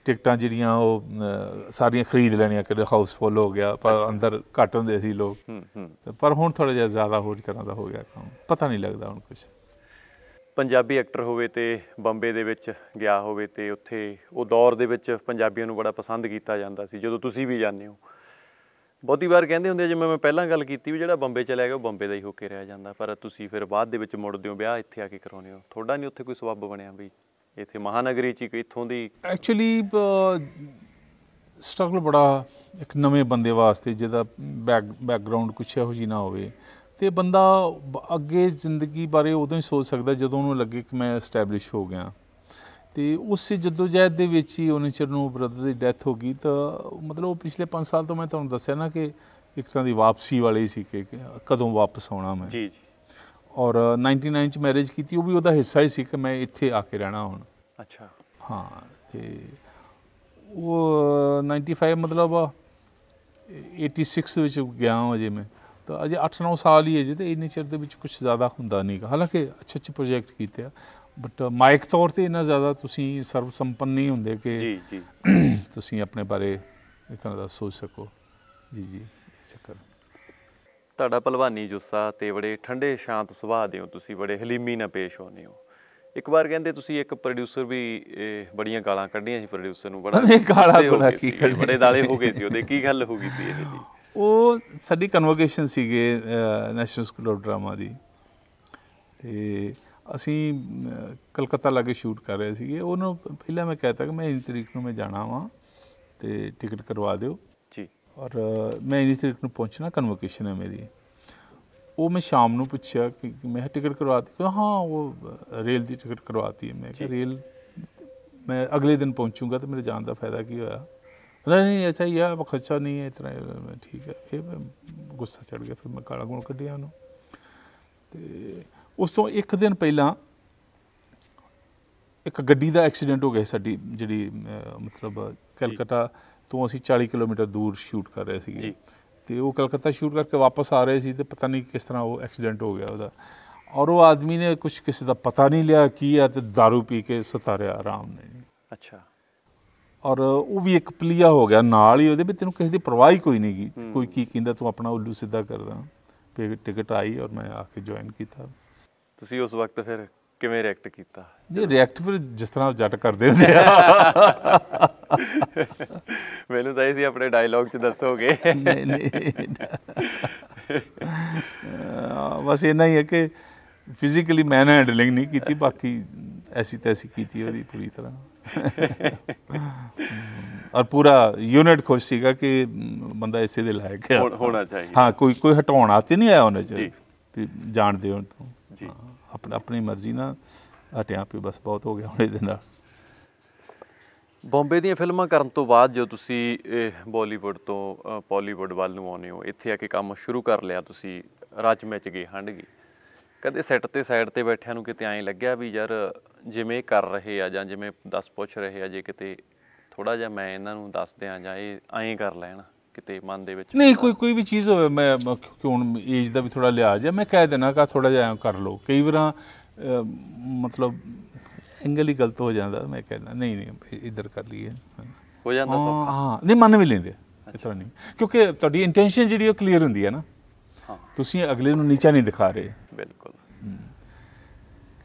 ਟਿਕਟਾਂ ਜਿਹੜੀਆਂ ਉਹ ਸਾਰੀਆਂ ਖਰੀਦ ਲੈਣੀਆਂ ਹਾਊਸ ਫੁੱਲ ਹੋ ਗਿਆ ਪਰ ਅੰਦਰ ਘੱਟ ਹੁੰਦੇ ਸੀ ਲੋਕ ਪਰ ਹੁਣ ਥੋੜਾ ਜਿਹਾ ਜ਼ਿਆਦਾ ਹੋਰ ਤਰ੍ਹਾਂ ਦਾ ਹੋ ਗਿਆ ਕੰਮ ਪਤਾ ਨਹੀਂ ਲੱਗਦਾ ਹੁਣ ਕੁਝ ਪੰਜਾਬੀ ਐਕਟਰ ਹੋਵੇ ਤੇ ਬੰਬੇ ਦੇ ਵਿੱਚ ਗਿਆ ਹੋਵੇ ਤੇ ਉੱਥੇ ਉਹ ਦੌਰ ਦੇ ਵਿੱਚ ਪੰਜਾਬੀਆਂ ਨੂੰ ਬੜਾ ਪਸੰਦ ਕੀਤਾ ਜਾਂਦਾ ਸੀ ਜਦੋਂ ਤੁਸੀਂ ਵੀ ਜਾਂਦੇ ਹੋ ਬਹੁਤੀ ਵਾਰ ਕਹਿੰਦੇ ਹੁੰਦੇ ਜਿਵੇਂ ਮੈਂ ਪਹਿਲਾਂ ਗੱਲ ਕੀਤੀ ਵੀ ਜਿਹੜਾ ਬੰਬੇ ਚਲਾ ਗਿਆ ਉਹ ਬੰਬੇ ਦਾ ਹੀ ਹੋ ਕੇ ਰਹਿ ਜਾਂਦਾ ਪਰ ਤੁਸੀਂ ਫਿਰ ਬਾਅਦ ਦੇ ਵਿੱਚ ਮੁੜਦੇ ਹੋ ਵਿਆਹ ਇੱਥੇ ਆ ਕੇ ਕਰਾਉਂਦੇ ਹੋ ਥੋੜਾ ਨਹੀਂ ਉੱਥੇ ਕੋਈ ਸਬੱਬ ਬਣਿਆ ਵੀ ਇੱਥੇ ਮਹਾਨਗਰੀ ਚ ਇੱਥੋਂ ਦੀ ਐਕਚੁਅਲੀ ਸਟਰਗਲ ਬੜਾ ਇੱਕ ਨਵੇਂ ਬੰਦੇ ਵਾਸਤੇ ਜਿਹਦਾ ਬੈਕ ਬੈਕਗ੍ਰਾਉਂਡ ਕੁਛ ਇਹੋ ਜੀ ਨਾ ਹੋਵੇ ਤੇ ਬੰਦਾ ਅੱਗੇ ਜ਼ਿੰਦਗੀ ਬਾਰੇ ਉਦੋਂ ਹੀ ਸੋਚ ਸਕਦਾ ਜਦੋਂ ਉਹਨੂੰ ਲੱਗੇ ਕਿ ਮੈਂ ਐਸਟੈਬਲਿਸ਼ ਹੋ ਗਿਆ ਤੇ ਉਸ ਜਾਇਦ ਦੇ ਵਿੱਚ ਹੀ ਉਹਨੇ ਚਿਰ ਨੂੰ ਬ੍ਰਦਰ ਦੀ ਡੈਥ ਹੋ ਗਈ ਤਾਂ ਮਤਲਬ ਉਹ ਪਿਛਲੇ 5 ਸਾਲ ਤੋਂ ਮੈਂ ਤੁਹਾਨੂੰ ਦੱਸਿਆ ਨਾ ਕਿ ਇੱਕ ਤਰ੍ਹਾਂ ਦੀ ਵਾਪਸੀ ਵਾਲੀ ਸੀ ਕਿ ਕਦੋਂ ਵਾਪਸ ਆਉਣਾ ਮੈਂ ਜੀ ਜੀ ਔਰ 99 ਚ ਮੈਰਿਜ ਕੀਤੀ ਉਹ ਵੀ ਉਹਦਾ ਹਿੱਸਾ ਹੀ ਸੀ ਕਿ ਮੈਂ ਇੱਥੇ ਆ ਕੇ ਰਹਿਣਾ ਹੁਣ ਅੱਛਾ ਹਾਂ ਤੇ ਉਹ 95 ਮਤਲਬ 86 ਵਿੱਚ ਗਿਆ ਹਾਂ ਅਜੇ ਮੈਂ ਤਾਂ ਅਜੇ 8-9 ਸਾਲ ਹੀ ਹੈ ਜੇ ਤੇ ਇੰਨੇ ਚਿਰ ਦੇ ਵਿੱਚ ਕੁਝ ਜ਼ਿਆਦਾ ਹੁੰਦਾ ਨਹੀਂਗਾ ਹਾਲਾਂਕਿ ਅੱਛੇ ਅੱਛੇ ਪ੍ਰੋਜੈਕਟ ਕੀਤੇ ਆ ਬਟ ਮਾਇਕ ਤੌਰ ਤੇ ਇੰਨਾ ਜ਼ਿਆਦਾ ਤੁਸੀਂ ਸਰਵ ਸੰਪੰਨ ਨਹੀਂ ਹੁੰਦੇ ਕਿ ਜੀ ਜੀ ਤੁਸੀਂ ਆਪਣੇ ਬਾਰੇ ਇਸ ਤਰ੍ਹਾਂ ਦਾ ਸੋਚ ਸਕੋ ਜੀ ਜੀ ਚੱਕਰ ਤੁਹਾਡਾ ਭਲਵਾਨੀ ਜੁੱਸਾ ਤੇ ਬੜੇ ਠੰਡੇ ਸ਼ਾਂਤ ਸੁਭਾਅ ਦੇ ਹੋ ਤੁਸੀਂ ਬੜੇ ਹਲੀਮੀ ਨਾਲ ਪੇਸ਼ ਹੋਨੇ ਹੋ ਇੱਕ ਵਾਰ ਕਹਿੰਦੇ ਤੁਸੀਂ ਇੱਕ ਪ੍ਰੋਡਿਊਸਰ ਵੀ ਬੜੀਆਂ ਗਾਲਾਂ ਕੱਢੀਆਂ ਸੀ ਪ੍ਰੋਡਿਊਸਰ ਨੂੰ ਬੜਾ ਗਾਲਾਂ ਬੜਾ ਕੀ ਕੱਢੀ ਬੜੇ ਦਾਲੇ ਹੋ ਗਏ ਸੀ ਉਹਦੇ ਕੀ ਗੱਲ ਹੋ ਗਈ ਸੀ ਜੀ ਉਹ ਸਾਡੀ ਕਨਵੋਕੇਸ਼ਨ ਸੀਗੇ ਨੈਸ਼ਨਲ ਸਕੂਲ ਆਫ ਡਰਾਮਾ ਦੀ ਤੇ ਅਸੀਂ ਕਲਕੱਤਾ ਲਾਗੇ ਸ਼ੂਟ ਕਰ ਰਹੇ ਸੀਗੇ ਉਹਨੂੰ ਪਹਿਲਾਂ ਮੈਂ ਕਹਿਤਾ ਕਿ ਮੈਂ 3 ਤਰੀਕ ਨੂੰ ਮੈਂ ਜਾਣਾ ਵਾਂ ਤੇ ਟਿਕਟ ਕਰਵਾ ਦਿਓ ਔਰ ਮੈਂ ਇਨੀ ਤਰੀਕ ਨੂੰ ਪਹੁੰਚਣਾ ਕਨਵੋਕੇਸ਼ਨ ਹੈ ਮੇਰੀ ਉਹ ਮੈਂ ਸ਼ਾਮ ਨੂੰ ਪੁੱਛਿਆ ਕਿ ਮੈਂ ਟਿਕਟ ਕਰਵਾਤੀ ਕਿ ਹਾਂ ਉਹ ਰੇਲ ਦੀ ਟਿਕਟ ਕਰਵਾਤੀ ਹੈ ਮੈਂ ਕਿ ਰੇਲ ਮੈਂ ਅਗਲੇ ਦਿਨ ਪਹੁੰਚੂਗਾ ਤੇ ਮੇਰੇ ਜਾਣ ਦਾ ਫਾਇਦਾ ਕੀ ਹੋਇਆ ਨਹੀਂ ਨਹੀਂ ਅੱਛਾ ਇਹ ਆ ਖਰਚਾ ਨਹੀਂ ਹੈ ਇਤਨਾ ਠੀਕ ਹੈ ਫਿਰ ਮੈਂ ਗੁੱਸਾ ਚੜ ਗਿਆ ਫਿਰ ਮੈਂ ਕਾਲਾ ਗੁਣ ਕੱਢਿਆ ਉਹਨੂੰ ਤੇ ਉਸ ਤੋਂ ਇੱਕ ਦਿਨ ਪਹਿਲਾਂ ਇੱਕ ਗੱਡੀ ਦਾ ਐਕਸੀਡੈਂਟ ਹੋ ਗਿਆ ਸਾਡੀ ਜਿਹੜੀ ਮਤਲਬ ਕਲਕੱਤਾ ਤੋਂ ਅਸੀਂ 40 ਕਿਲੋਮੀਟਰ ਦੂਰ ਸ਼ੂਟ ਕਰ ਰਹੇ ਸੀਗੇ ਤੇ ਉਹ ਕਲਕੱਤਾ ਸ਼ੂਟ ਕਰਕੇ ਵਾਪਸ ਆ ਰਹੇ ਸੀ ਤੇ ਪਤਾ ਨਹੀਂ ਕਿਸ ਤਰ੍ਹਾਂ ਉਹ ਐਕਸੀਡੈਂਟ ਹੋ ਗਿਆ ਉਹਦਾ ਔਰ ਉਹ ਆਦਮੀ ਨੇ ਕੁਝ ਕਿਸੇ ਦਾ ਪਤਾ ਨਹੀਂ ਲਿਆ ਕੀ ਆ ਤੇ दारू ਪੀ ਕੇ ਸਤਾਰਿਆ ਆਰਾਮ ਨੇ ਅੱਛਾ ਔਰ ਉਹ ਵੀ ਇੱਕ ਪਲੀਆ ਹੋ ਗਿਆ ਨਾਲ ਹੀ ਉਹਦੇ ਵੀ ਤੈਨੂੰ ਕਿਸੇ ਦੀ ਪਰਵਾਹ ਹੀ ਕੋਈ ਨਹੀਂ ਗਈ ਕੋਈ ਕੀ ਕਹਿੰਦਾ ਤੂੰ ਆਪਣਾ ਉੱਲੂ ਸਿੱਧਾ ਕਰਦਾ ਫਿਰ ਟਿਕਟ ਆਈ ਔਰ ਮੈਂ ਆ ਕੇ ਜੁਆਇਨ ਕੀਤਾ ਤੁਸੀਂ ਉਸ ਵਕਤ ਫਿਰ ਕਿਵੇਂ ਰਿਐਕਟ ਕੀਤਾ ਜੀ ਰਿਐਕਟ ਫਿਰ ਜਿਸ ਤਰ੍ਹਾਂ ਜੱਟ ਕਰਦੇ ਹੁੰਦੇ ਆ ਮੈਨੂੰ ਤਾਂ ਇਹ ਸੀ ਆਪਣੇ ਡਾਇਲੌਗ 'ਚ ਦੱਸੋਗੇ ਨਹੀਂ ਨਹੀਂ ਬਸ ਇਹਨਾਂ ਹੀ ਹੈ ਕਿ ਫਿਜ਼ੀਕਲੀ ਮੈਂ ਹੈਂਡਲਿੰਗ ਨਹੀਂ ਕੀਤੀ ਬਾਕੀ ਐਸੀ ਤੈਸੀ ਕੀਤੀ ਉਹਦੀ ਪੂਰੀ ਤਰ੍ਹਾਂ ਔਰ ਪੂਰਾ ਯੂਨਿਟ ਖੁਸ਼ ਸੀਗਾ ਕਿ ਬੰਦਾ ਇਸੇ ਦੇ ਲਾਇਕ ਹੈ ਹੋਣਾ ਚਾਹੀਦਾ ਹਾਂ ਕੋਈ ਕੋਈ ਹਟਾਉਣ ਆਤੇ ਨਹੀਂ ਆਇਆ ਉਹਨੇ ਜੀ ਜਾਣਦੇ ਹੋ ਤੋਂ ਜੀ ਆਪਣੀ ਆਪਣੀ ਮਰਜ਼ੀ ਨਾਲ ਹਟਿਆ ਪਈ ਬਸ ਬਹੁਤ ਹੋ ਗਿਆ ਹੁਣ ਇਹਦੇ ਨਾਲ ਬੰਬੇ ਦੀਆਂ ਫਿਲਮਾਂ ਕਰਨ ਤੋਂ ਬਾਅਦ ਜੋ ਤੁਸੀਂ ਬਾਲੀਵੁੱਡ ਤੋਂ ਪਾਲੀਵੁੱਡ ਵੱਲ ਨੂੰ ਆਉਨੇ ਹੋ ਇੱਥੇ ਆ ਕੇ ਕੰਮ ਸ਼ੁਰੂ ਕਰ ਲਿਆ ਤੁਸੀਂ ਰਾਜ ਮੈਚ ਗਏ ਹੰਡ ਗਏ ਕਦੇ ਸੈੱਟ ਤੇ ਸਾਈਡ ਤੇ ਬੈਠਿਆਂ ਨੂੰ ਕਿਤੇ ਐਂ ਲੱਗਿਆ ਵੀ ਯਾਰ ਜਿਵੇਂ ਕਰ ਰਹੇ ਆ ਜਾਂ ਜਿਵੇਂ ਦੱਸ ਪੁੱਛ ਰਹੇ ਆ ਜੇ ਕਿਤੇ ਥੋੜਾ ਜਿਹਾ ਮੈਂ ਇਹਨਾਂ ਨੂੰ ਦੱਸ ਦਿਆਂ ਜਾਂ ਇਹ ਐਂ ਕਰ ਲੈਣਾ ਕਿਤੇ ਮਨ ਦੇ ਵਿੱਚ ਨਹੀਂ ਕੋਈ ਕੋਈ ਵੀ ਚੀਜ਼ ਹੋਵੇ ਮੈਂ ਕਿਉਂ ਹੁਣ ਏਜ ਦਾ ਵੀ ਥੋੜਾ ਲਿਹਾਜ਼ ਹੈ ਮੈਂ ਕਹਿ ਦੇਣਾ ਕਾ ਥੋੜਾ ਜਿਹਾ ਕਰ ਲਓ ਕਈ ਵਾਰਾਂ ਮਤਲਬ ਐਂਗਲ ਹੀ ਗਲਤ ਹੋ ਜਾਂਦਾ ਮੈਂ ਕਹਿੰਦਾ ਨਹੀਂ ਨਹੀਂ ਇੱਧਰ ਕਰ ਲਈਏ ਹੋ ਜਾਂਦਾ ਸੋ ਹਾਂ ਨਹੀਂ ਮੰਨ ਵੀ ਲੈਂਦੇ ਇਤਨਾ ਨਹੀਂ ਕਿਉਂਕਿ ਤੁਹਾਡੀ ਇੰਟੈਂਸ਼ਨ ਜਿਹੜੀ ਉਹ ਕਲੀਅਰ ਹੁੰਦੀ ਹੈ ਨਾ ਹਾਂ ਤੁਸੀਂ ਅਗਲੇ ਨੂੰ ਨੀਚਾ ਨਹੀਂ ਦਿਖਾ ਰਹੇ ਬਿਲਕੁਲ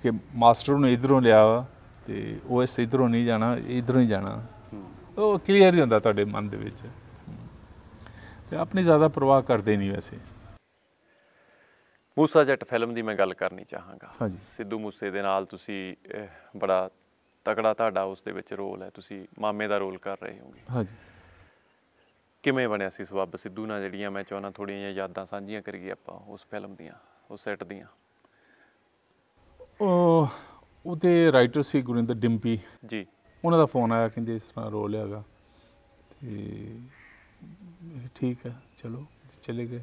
ਕਿ ਮਾਸਟਰ ਨੂੰ ਇਧਰੋਂ ਲਿਆ ਤੇ ਉਹ ਇਸ ਇਧਰੋਂ ਨਹੀਂ ਜਾਣਾ ਇਧਰੋਂ ਹੀ ਜਾਣਾ ਉਹ ਕਲੀਅਰ ਹੀ ਹੁੰਦਾ ਤੁਹਾਡੇ ਮਨ ਦੇ ਵਿੱਚ ਤੇ ਆਪਣੀ ਜ਼ਿਆਦਾ ਪਰਵਾਹ ਕਰਦੇ ਨਹੀਂ ਵੈਸੇ ਮੂਸਾ ਜੱਟ ਫਿਲਮ ਦੀ ਮੈਂ ਗੱਲ ਕਰਨੀ ਚਾਹਾਂਗਾ ਸਿੱਧੂ ਮੂਸੇ ਦੇ ਨਾਲ ਤੁਸੀਂ ਬੜਾ ਤਕੜਾ ਤੁਹਾਡਾ ਉਸ ਦੇ ਵਿੱਚ ਰੋਲ ਹੈ ਤੁਸੀਂ ਮਾਮੇ ਦਾ ਰੋਲ ਕਰ ਰਹੇ ਹੋਗੇ ਹਾਂਜੀ ਕਿਵੇਂ ਬਣਿਆ ਸੀ ਸਵਾਬ ਸਿੱਧੂ ਨਾਲ ਜਿਹੜੀਆਂ ਮੈਂ ਚਾਹਣਾ ਥੋੜੀਆਂ ਜਿਹੀਆਂ ਯਾਦਾਂ ਸਾਂਝੀਆਂ ਕਰੀਏ ਆਪਾਂ ਉਸ ਫਿਲਮ ਦੀਆਂ ਉਸ ਸੈੱਟ ਦੀਆਂ ਉਹ ਉਹਦੇ ਰਾਈਟਰ ਸੀ ਗੁਰਿੰਦਰ ਡਿੰਪੀ ਜੀ ਉਹਨਾਂ ਦਾ ਫੋਨ ਆਇਆ ਕਹਿੰਦੇ ਇਸ ਤਰ੍ਹਾਂ ਰੋਲ ਹੈਗਾ ਤੇ ਠੀਕ ਹੈ ਚਲੋ ਚਲੇ ਗਏ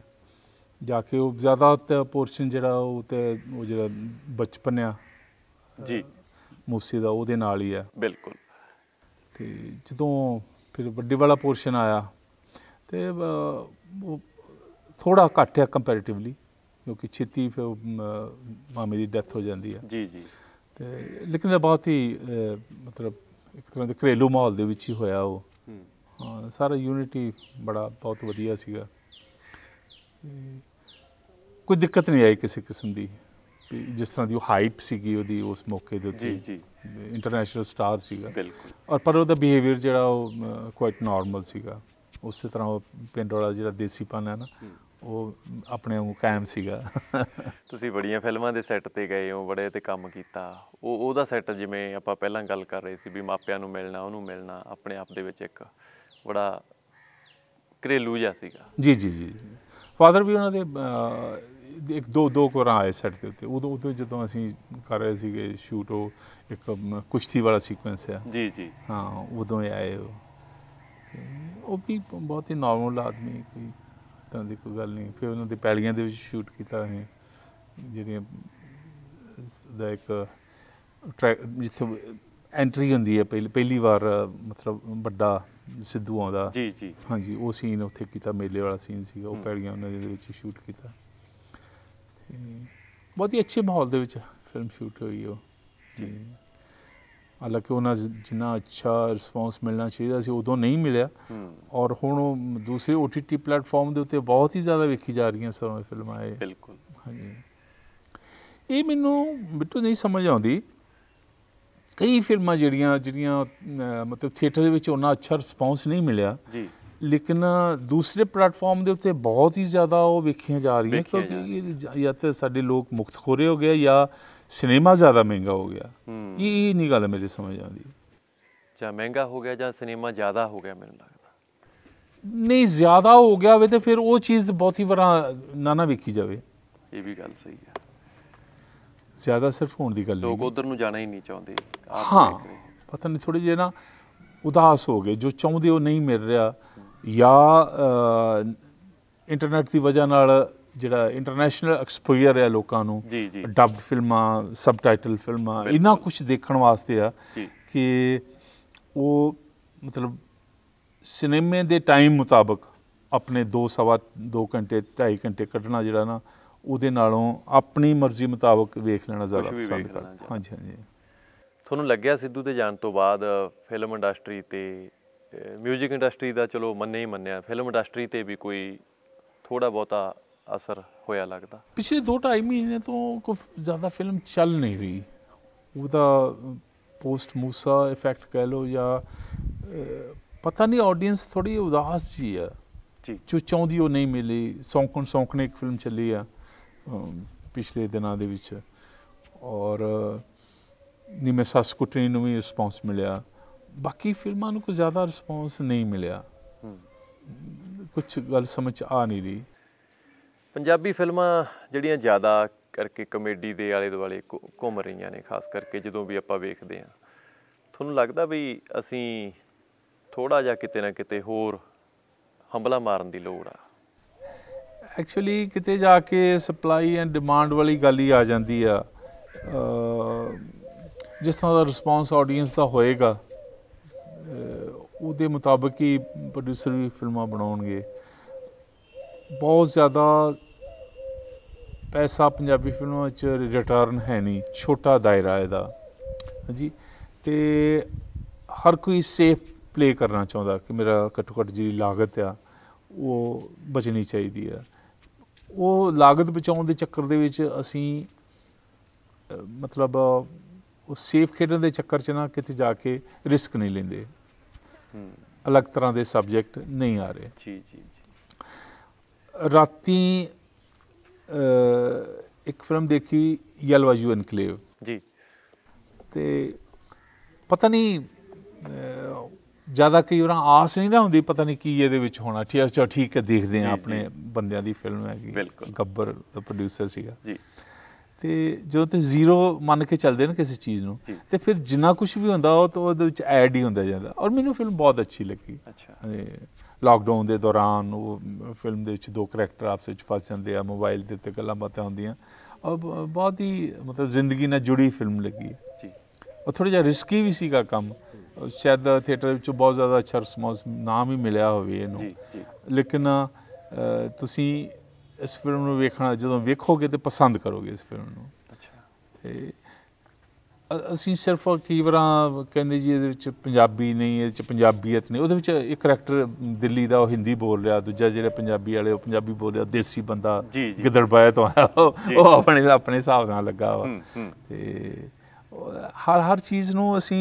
ਜਾ ਕੇ ਉਹ ਜ਼ਿਆਦਾ ਪੋਰਸ਼ਨ ਜਿਹੜਾ ਉਹ ਤੇ ਉਹ ਜਿਹੜਾ ਬਚਪਨ ਆ ਜੀ ਮੂਸੇ ਦਾ ਉਹਦੇ ਨਾਲ ਹੀ ਆ ਬਿਲਕੁਲ ਤੇ ਜਦੋਂ ਫਿਰ ਵੱਡੇ ਵਾਲਾ ਪੋਰਸ਼ਨ ਆਇਆ ਤੇ ਉਹ ਥੋੜਾ ਘੱਟ ਆ ਕੰਪੈਰੀਟਿਵਲੀ ਕਿਉਂਕਿ ਛੇਤੀ ਫਿਰ ਮਾਮੇ ਦੀ ਡੈਥ ਹੋ ਜਾਂਦੀ ਆ ਜੀ ਜੀ ਤੇ ਲੇਕਿਨ ਬਹੁਤ ਹੀ ਮਤਲਬ ਇੱਕ ਤਰ੍ਹਾਂ ਦੇ ਘਰੇਲੂ ਮਾਹੌਲ ਦੇ ਵਿੱਚ ਹੀ ਹੋਇਆ ਉਹ ਸਾਰਾ ਯੂਨਿਟੀ ਬੜਾ ਬਹੁਤ ਵਧੀਆ ਸੀਗਾ ਕੋਈ ਦਿੱਕਤ ਨਹੀਂ ਆਈ ਕਿਸੇ ਕਿਸਮ ਦੀ ਜਿਸ ਤਰ੍ਹਾਂ ਦੀ ਉਹ ਹਾਈਪ ਸੀਗੀ ਉਹਦੀ ਉਸ ਮੌਕੇ ਦੇ ਉੱਤੇ ਜੀ ਜੀ ਇੰਟਰਨੈਸ਼ਨਲ ਸਟਾਰ ਸੀਗਾ ਬਿਲਕੁਲ ਔਰ ਪਰ ਉਹਦਾ ਬਿਹੇਵੀਅਰ ਜਿਹੜਾ ਉਹ ਕੁਆਇਟ ਨਾਰਮਲ ਸੀਗਾ ਉਸੇ ਤਰ੍ਹਾਂ ਉਹ ਪਿੰਡ ਵਾਲਾ ਜਿਹੜਾ ਦੇਸੀਪਨ ਹੈ ਨਾ ਉਹ ਆਪਣੇ ਉਹ ਕਾਇਮ ਸੀਗਾ ਤੁਸੀਂ ਬੜੀਆਂ ਫਿਲਮਾਂ ਦੇ ਸੈੱਟ ਤੇ ਗਏ ਹੋ ਬੜੇ ਤੇ ਕੰਮ ਕੀਤਾ ਉਹ ਉਹਦਾ ਸੈੱਟ ਜਿਵੇਂ ਆਪਾਂ ਪਹਿਲਾਂ ਗੱਲ ਕਰ ਰਹੇ ਸੀ ਵੀ ਮਾਪਿਆਂ ਨੂੰ ਮਿਲਣਾ ਉਹਨੂੰ ਮਿਲਣਾ ਆਪਣੇ ਆਪ ਦੇ ਵਿੱਚ ਇੱਕ ਬੜਾ ਘਰੇਲੂ ਜਿਹਾ ਸੀਗਾ ਜੀ ਜੀ ਜੀ ਫਾਦਰ ਵੀ ਉਹਨਾਂ ਦੇ ਇੱਕ ਦੋ ਦੋ ਕੋਰਾਂ ਆਏ ਸੈੱਟ ਦੇ ਉੱਤੇ ਉਦੋਂ ਉਦੋਂ ਜਦੋਂ ਅਸੀਂ ਕਰ ਰਹੇ ਸੀਗੇ ਸ਼ੂਟ ਉਹ ਇੱਕ ਕੁਸ਼ਤੀ ਵਾਲਾ ਸੀਕੁਐਂਸ ਆ ਜੀ ਜੀ ਹਾਂ ਉਦੋਂ ਆਏ ਉਹ ਉਹ ਵੀ ਬਹੁਤ ਹੀ ਨਾਰਮਲ ਆਦਮੀ ਕੋਈ ਤਾਂ ਦੀ ਕੋਈ ਗੱਲ ਨਹੀਂ ਫਿਰ ਉਹਨਾਂ ਦੇ ਪੈਲੀਆਂ ਦੇ ਵਿੱਚ ਸ਼ੂਟ ਕੀਤਾ ਹੈ ਜਿਹੜੀਆਂ ਦਾ ਇੱਕ ਜਿੱਥੇ ਐਂਟਰੀ ਹੁੰਦੀ ਹੈ ਪਹਿਲੀ ਪਹਿਲੀ ਵਾਰ ਮਤਲਬ ਵੱਡਾ ਸਿੱਧੂ ਆਉਂਦਾ ਜੀ ਜੀ ਹਾਂਜੀ ਉਹ ਸੀਨ ਉੱਥੇ ਕੀਤਾ ਮੇਲੇ ਵਾਲਾ ਸੀਨ ਸੀਗਾ ਉਹ ਪੈੜੀਆਂ ਉਹਨਾਂ ਦੇ ਵਿੱਚ ਸ਼ੂਟ ਕੀਤਾ ਤੇ ਬਹੁਤ ਹੀ ਅੱਛੇ ਮਾਹੌਲ ਦੇ ਵਿੱਚ ਫਿਲਮ ਸ਼ੂਟ ਹੋਈ ਉਹ ਜੀ ਹਾਲਾਂਕਿ ਉਹਨਾਂ ਜਿੰਨਾ ਅੱਛਾ ਰਿਸਪੌਂਸ ਮਿਲਣਾ ਚਾਹੀਦਾ ਸੀ ਉਦੋਂ ਨਹੀਂ ਮਿਲਿਆ ਔਰ ਹੁਣ ਉਹ ਦੂਸਰੇ OTT ਪਲੇਟਫਾਰਮ ਦੇ ਉੱਤੇ ਬਹੁਤ ਹੀ ਜ਼ਿਆਦਾ ਵੇਖੀ ਜਾ ਰਹੀਆਂ ਸਰੋਂ ਫਿਲਮਾਂ ਇਹ ਬਿਲਕੁਲ ਹਾਂਜੀ ਇਹ ਮੈਨੂੰ ਬਿੱਟੂ ਨਹੀਂ ਸਮਝ ਆਉਂਦੀ ਕਈ ਫਿਲਮਾਂ ਜਿਹੜੀਆਂ ਜਿਹੜੀਆਂ ਮਤਲਬ ਥੀਏਟਰ ਦੇ ਵਿੱਚ ਉਹਨਾਂ ਅੱਛਾ ਰਿਸਪੌਂਸ ਨਹੀਂ ਮਿਲਿਆ ਜੀ ਲੇਕਿਨ ਦੂਸਰੇ ਪਲੇਟਫਾਰਮ ਦੇ ਉੱਤੇ ਬਹੁਤ ਹੀ ਜ਼ਿਆਦਾ ਉਹ ਵੇਖੀਆਂ ਜਾ ਰਹੀਆਂ ਕਿਉਂਕਿ ਜਾਂ ਤਾਂ ਸਾਡੇ ਲੋਕ ਮੁਕਤ ਹੋ ਰਹੇ ਹੋ ਗਏ ਜਾਂ ਸਿਨੇਮਾ ਜ਼ਿਆਦਾ ਮਹਿੰਗਾ ਹੋ ਗਿਆ ਇਹ ਇਹ ਨਹੀਂ ਗੱਲ ਮੇਰੇ ਸਮਝ ਆਉਂਦੀ ਜਾਂ ਮਹਿੰਗਾ ਹੋ ਗਿਆ ਜਾਂ ਸਿਨੇਮਾ ਜ਼ਿਆਦਾ ਹੋ ਗਿਆ ਮੈਨੂੰ ਲੱਗਦਾ ਨਹੀਂ ਜ਼ਿਆਦਾ ਹੋ ਗਿਆ ਵੇ ਤੇ ਫਿਰ ਉਹ ਚੀਜ਼ ਬਹੁਤ ਹੀ ਵਰਾ ਨਾ ਨਾ ਵੇਖੀ ਜਾਵੇ ਇਹ ਵੀ ਗੱਲ ਸਹੀ ਹੈ ਜ਼ਿਆਦਾ ਸਿਰਫ ਹੋਣ ਦੀ ਗੱਲ ਨਹੀਂ ਲੋਕ ਉਧਰ ਨੂੰ ਜਾਣਾ ਹੀ ਨਹੀਂ ਚਾਹੁੰਦੇ ਹਾਂ ਪਤਾ ਨਹੀਂ ਥੋੜੀ ਜਿਹੀ ਨਾ ਉਦਾਸ ਹੋ ਗਏ ਜੋ ਚਾਹੁੰਦੇ ਉਹ ਨਹੀਂ ਮਿਲ ਰਿਹਾ ਜਾਂ ਇੰਟਰਨੈਟ ਦੀ ਵਜ੍ਹਾ ਨਾਲ ਜਿਹੜਾ ਇੰਟਰਨੈਸ਼ਨਲ ਐਕਸਪੋਜ਼ਰ ਹੈ ਲੋਕਾਂ ਨੂੰ ਡਬਡ ਫਿਲਮਾਂ ਸਬਟਾਈਟਲ ਫਿਲਮਾਂ ਇੰਨਾ ਕੁਝ ਦੇਖਣ ਵਾਸਤੇ ਆ ਕਿ ਉਹ ਮਤਲਬ ਸਿਨੇਮੇ ਦੇ ਟਾਈਮ ਮੁਤਾਬਕ ਆਪਣੇ 2 ਸਵਾ 2 ਘੰਟੇ 2.5 ਘੰਟੇ ਕੱਢਣਾ ਜਿਹੜਾ ਨਾ ਉਹਦੇ ਨਾਲੋਂ ਆਪਣੀ ਮਰਜ਼ੀ ਮੁਤਾਬਕ ਵੇਖ ਲੈਣਾ ਜ਼ਿਆਦਾ ਪਸੰਦ ਕਰਦਾ ਹਾਂਜੀ ਹਾਂਜੀ ਤੁਹਾਨੂੰ ਲੱਗਿਆ ਸਿੱਧੂ ਦੇ ਜਾਣ ਤੋਂ ਬਾਅਦ ਫਿਲਮ ਇੰਡਸਟਰੀ ਤੇ 뮤직 ਇੰਡਸਟਰੀ ਦਾ ਚਲੋ ਮੰਨੇ ਹੀ ਮੰਨਿਆ ਫਿਲਮ ਇੰਡਸਟਰੀ ਤੇ ਵੀ ਕੋਈ ਥੋੜਾ ਬਹੁਤਾ ਅਸਰ ਹੋਇਆ ਲੱਗਦਾ ਪਿਛਲੇ 2-2.5 ਮਹੀਨੇ ਤੋਂ ਕੋਈ ਜ਼ਿਆਦਾ ਫਿਲਮ ਚੱਲ ਨਹੀਂ ਰਹੀ ਉਹਦਾ ਪੋਸਟ ਮੂਸਾ ਇਫੈਕਟ ਕਹਿ ਲੋ ਜਾਂ ਪਤਾ ਨਹੀਂ ਆਡੀਅנס ਥੋੜੀ ਉਦਾਸ ਜੀ ਆ ਜੀ ਜੋ ਚਾਉਂਦੀ ਉਹ ਨਹੀਂ ਮਿਲੀ ਸੌਂਕਣ ਸੌਂਕਣੇ ਇੱਕ ਫਿਲਮ ਚੱਲੀ ਆ ਪਿਛਲੇ ਦਿਨਾਂ ਦੇ ਵਿੱਚ ਔਰ ਨਿਮੇ ਸਾਸਕੁਟਰੀ ਨੂੰ ਵੀ ਰਿਸਪੌਂਸ ਮਿਲਿਆ ਬਾਕੀ ਫਿਲਮਾਂ ਨੂੰ ਕੋਈ ਜ਼ਿਆਦਾ ਰਿਸਪੌਂਸ ਨਹੀਂ ਮਿਲਿਆ ਕੁਝ ਗੱਲ ਸਮਝ ਆ ਨਹੀਂ ਰਹੀ ਪੰਜਾਬੀ ਫਿਲਮਾਂ ਜਿਹੜੀਆਂ ਜ਼ਿਆਦਾ ਕਰਕੇ ਕਮੇਡੀ ਦੇ ਆਲੇ ਦੁਆਲੇ ਘੁੰਮ ਰਹੀਆਂ ਨੇ ਖਾਸ ਕਰਕੇ ਜਦੋਂ ਵੀ ਆਪਾਂ ਵੇਖਦੇ ਆ ਤੁਹਾਨੂੰ ਲੱਗਦਾ ਵੀ ਅਸੀਂ ਥੋੜਾ ਜਿਹਾ ਕਿਤੇ ਨਾ ਕਿਤੇ ਹੋਰ ਹੰਬਲਾ ਮਾਰਨ ਦੀ ਲੋੜ ਆ ਐਕਚੁਅਲੀ ਕਿਤੇ ਜਾ ਕੇ ਸਪਲਾਈ ਐਂਡ ਡਿਮਾਂਡ ਵਾਲੀ ਗੱਲ ਹੀ ਆ ਜਾਂਦੀ ਆ ਜਿਸ ਤਰ੍ਹਾਂ ਦਾ ਰਿਸਪੌਂਸ ਆਡੀਅנס ਦਾ ਹੋਏਗਾ ਉਹਦੇ ਮੁਤਾਬਕ ਹੀ ਪ੍ਰੋਡਿਊਸਰ ਵੀ ਫਿਲਮਾਂ ਬਣਾਉਣਗੇ ਬਹੁਤ ਜ਼ਿਆਦਾ ਪੈਸਾ ਪੰਜਾਬੀ ਫਿਲਮਾਂ ਵਿੱਚ ਰਿਟਰਨ ਹੈ ਨਹੀਂ ਛੋਟਾ ਦਾਇਰਾ ਇਹਦਾ ਜੀ ਤੇ ਹਰ ਕੋਈ ਸੇਫ ਪਲੇ ਕਰਨਾ ਚਾਹੁੰਦਾ ਕਿ ਮੇਰਾ ਘੱਟੋ ਘੱਟ ਜਿਹੜੀ ਲਾਗਤ ਆ ਉਹ ਬਚਣੀ ਚਾਹੀਦੀ ਆ ਉਹ ਲਾਗਤ ਬਚਾਉਣ ਦੇ ਚੱਕਰ ਦੇ ਵਿੱਚ ਅਸੀਂ ਮਤਲਬ ਉਹ ਸੇਫ ਖੇਡਣ ਦੇ ਚੱਕਰ 'ਚ ਨਾ ਕਿਤੇ ਜਾ ਕੇ ਰਿਸਕ ਨਹੀਂ ਲੈਂਦੇ ਅਲੱਗ ਤਰ੍ਹਾਂ ਦੇ ਸਬਜੈਕਟ ਨਹੀਂ ਆ ਰਹੇ ਜੀ ਜੀ ਜੀ ਰਾਤੀ ਇੱਕ ਫਿਲਮ ਦੇਖੀ ਯਲਵਾ ਯੂ ਇਨਕਲੇਵ ਜੀ ਤੇ ਪਤਾ ਨਹੀਂ ਜ਼ਿਆਦਾ ਕਈ ਵਾਰ ਆਸ ਨਹੀਂ ਨਾ ਹੁੰਦੀ ਪਤਾ ਨਹੀਂ ਕੀ ਇਹਦੇ ਵਿੱਚ ਹੋਣਾ ਠੀਕ ਹੈ ਠੀਕ ਹੈ ਦੇਖਦੇ ਆ ਆਪਣੇ ਬੰਦਿਆਂ ਦੀ ਫਿਲਮ ਹੈਗੀ ਗੱਬਰ ਦਾ ਪ੍ਰੋਡਿਊਸਰ ਸੀਗਾ ਜੀ ਤੇ ਜਦੋਂ ਤੇ ਜ਼ੀਰੋ ਮੰਨ ਕੇ ਚੱਲਦੇ ਨੇ ਕਿਸੇ ਚੀਜ਼ ਨੂੰ ਤੇ ਫਿਰ ਜਿੰਨਾ ਕੁਝ ਵੀ ਹੁੰਦਾ ਉਹ ਤਾਂ ਉਹਦੇ ਵਿੱਚ ਐਡ ਹੀ ਹੁੰਦਾ ਜਾਂਦਾ ਔਰ ਮੈਨੂੰ ਫਿਲਮ ਬਹੁਤ ਅੱਛੀ ਲੱਗੀ ਅੱਛਾ ਲਾਕਡਾਊਨ ਦੇ ਦੌਰਾਨ ਉਹ ਫਿਲਮ ਦੇ ਵਿੱਚ ਦੋ ਕੈਰੈਕਟਰ ਆਪਸ ਵਿੱਚ ਫਸ ਜਾਂਦੇ ਆ ਮੋਬਾਈਲ ਦੇ ਉੱਤੇ ਗੱਲਾਂ ਬਾਤਾਂ ਹੁੰਦੀਆਂ ਔਰ ਬਹੁਤ ਹੀ ਮਤਲਬ ਜ਼ਿੰਦਗੀ ਨਾਲ ਜੁੜੀ ਫਿਲਮ ਲੱਗੀ ਜੀ ਉਹ ਥੋੜਾ ਜਿਹਾ ਰਿਸਕੀ ਵੀ ਸੀਗਾ ਕੰਮ ਸ਼ਾਇਦ ਥੀਏਟਰ ਵਿੱਚ ਬਹੁਤ ਜ਼ਿਆਦਾ ਅੱਛਾ ਰਿਸਪੌਂਸ ਨਾਮ ਹੀ ਮਿਲਿਆ ਹੋਵੇ ਇਹਨੂੰ ਲੇਕਿਨ ਤੁਸੀਂ ਇਸ ਫਿਲਮ ਨੂੰ ਵੇਖਣਾ ਜਦੋਂ ਵੇਖੋਗੇ ਤੇ ਪਸੰਦ ਕਰੋਗੇ ਇਸ ਫਿਲਮ ਨੂੰ ਅੱਛਾ ਤੇ ਅਸੀਂ ਸਿਰਫ ਕਈ ਵਾਰਾਂ ਕਹਿੰਦੇ ਜੀ ਇਹਦੇ ਵਿੱਚ ਪੰਜਾਬੀ ਨਹੀਂ ਇਹਦੇ ਵਿੱਚ ਪੰਜਾਬੀਅਤ ਨਹੀਂ ਉਹਦੇ ਵਿੱਚ ਇੱਕ ਕੈਰੈਕਟਰ ਦਿੱਲੀ ਦਾ ਉਹ ਹਿੰਦੀ ਬੋਲ ਰਿਹਾ ਦੂਜਾ ਜਿਹੜੇ ਪੰਜਾਬੀ ਵਾਲੇ ਉਹ ਪੰਜਾਬੀ ਬੋਲ ਰਿਹਾ ਦੇਸੀ ਬੰਦਾ ਗਿੱਦੜਬਾਇਆ ਤੋਂ ਆਇਆ ਉਹ ਆਪਣੇ ਆਪਣੇ ਹਿਸਾਬ ਨਾਲ ਲੱਗਾ ਵਾ ਤੇ ਹਰ ਹਰ ਚੀਜ਼ ਨੂੰ ਅਸੀਂ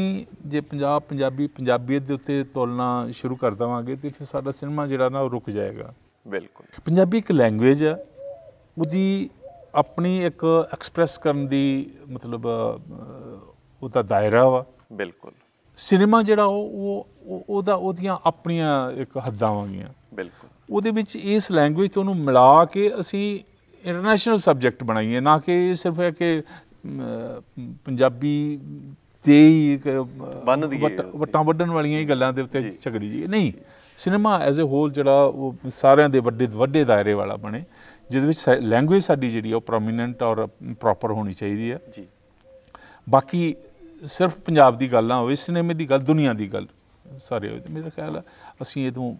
ਜੇ ਪੰਜਾਬ ਪੰਜਾਬੀ ਪੰਜਾਬੀਅਤ ਦੇ ਉੱਤੇ ਤੁਲਨਾ ਸ਼ੁਰੂ ਕਰ ਦਵਾਂਗੇ ਤੇ ਫਿਰ ਸਾਡਾ ਸਿਨੇਮਾ ਜਿਹੜਾ ਨਾ ਉਹ ਰੁਕ ਜਾਏਗਾ ਬਿਲਕੁਲ ਪੰਜਾਬੀ ਇੱਕ ਲੈਂਗੁਏਜ ਆ ਉਹਦੀ ਆਪਣੀ ਇੱਕ ਐਕਸਪ੍ਰੈਸ ਕਰਨ ਦੀ ਮਤਲਬ ਉਹਦਾ ਦਾਇਰਾ ਵਾ ਬਿਲਕੁਲ ਸਿਨੇਮਾ ਜਿਹੜਾ ਉਹ ਉਹਦਾ ਉਹਦੀਆਂ ਆਪਣੀਆਂ ਇੱਕ ਹੱਦਾਂ ਵਾਂਗੀਆਂ ਬਿਲਕੁਲ ਉਹਦੇ ਵਿੱਚ ਇਸ ਲੈਂਗੁਏਜ ਤੋਂ ਉਹਨੂੰ ਮਿਲਾ ਕੇ ਅਸੀਂ ਇੰਟਰਨੈਸ਼ਨਲ ਸਬਜੈਕਟ ਬਣਾਈਏ ਨਾ ਕਿ ਸਿਰਫ ਇਹ ਕਿ ਪੰਜਾਬੀ ਤੇ ਹੀ ਬੰਨਦੀ ਵਟਾਂ ਵੱਡਣ ਵਾਲੀਆਂ ਹੀ ਗੱਲਾਂ ਦੇ ਉੱਤੇ ਝਗੜੀ ਜੀ ਨਹੀਂ ਸਿਨੇਮਾ ਐਜ਼ ਅ ਹੋਲ ਜਿਹੜਾ ਉਹ ਸਾਰਿਆਂ ਦੇ ਵੱਡੇ ਵੱਡੇ ਦਾਇਰੇ ਵਾਲਾ ਬਣੇ ਜਿਹਦੇ ਵਿੱਚ ਲੈਂਗੁਏਜ ਸਾਡੀ ਜਿਹੜੀ ਉਹ ਪ੍ਰੋਮਿਨੈਂਟ ਔਰ ਪ੍ਰੋਪਰ ਹੋਣੀ ਚਾਹੀਦੀ ਹੈ ਜੀ ਬਾਕੀ ਸਿਰਫ ਪੰਜਾਬ ਦੀ ਗੱਲ ਨਾ ਹੋਵੇ ਸਿਨੇਮੇ ਦੀ ਗੱਲ ਦੁਨੀਆ ਦੀ ਗੱਲ ਸਾਰੇ ਹੋਵੇ ਮੇਰਾ ਖਿਆਲ ਅਸੀਂ ਇਹ ਤੋਂ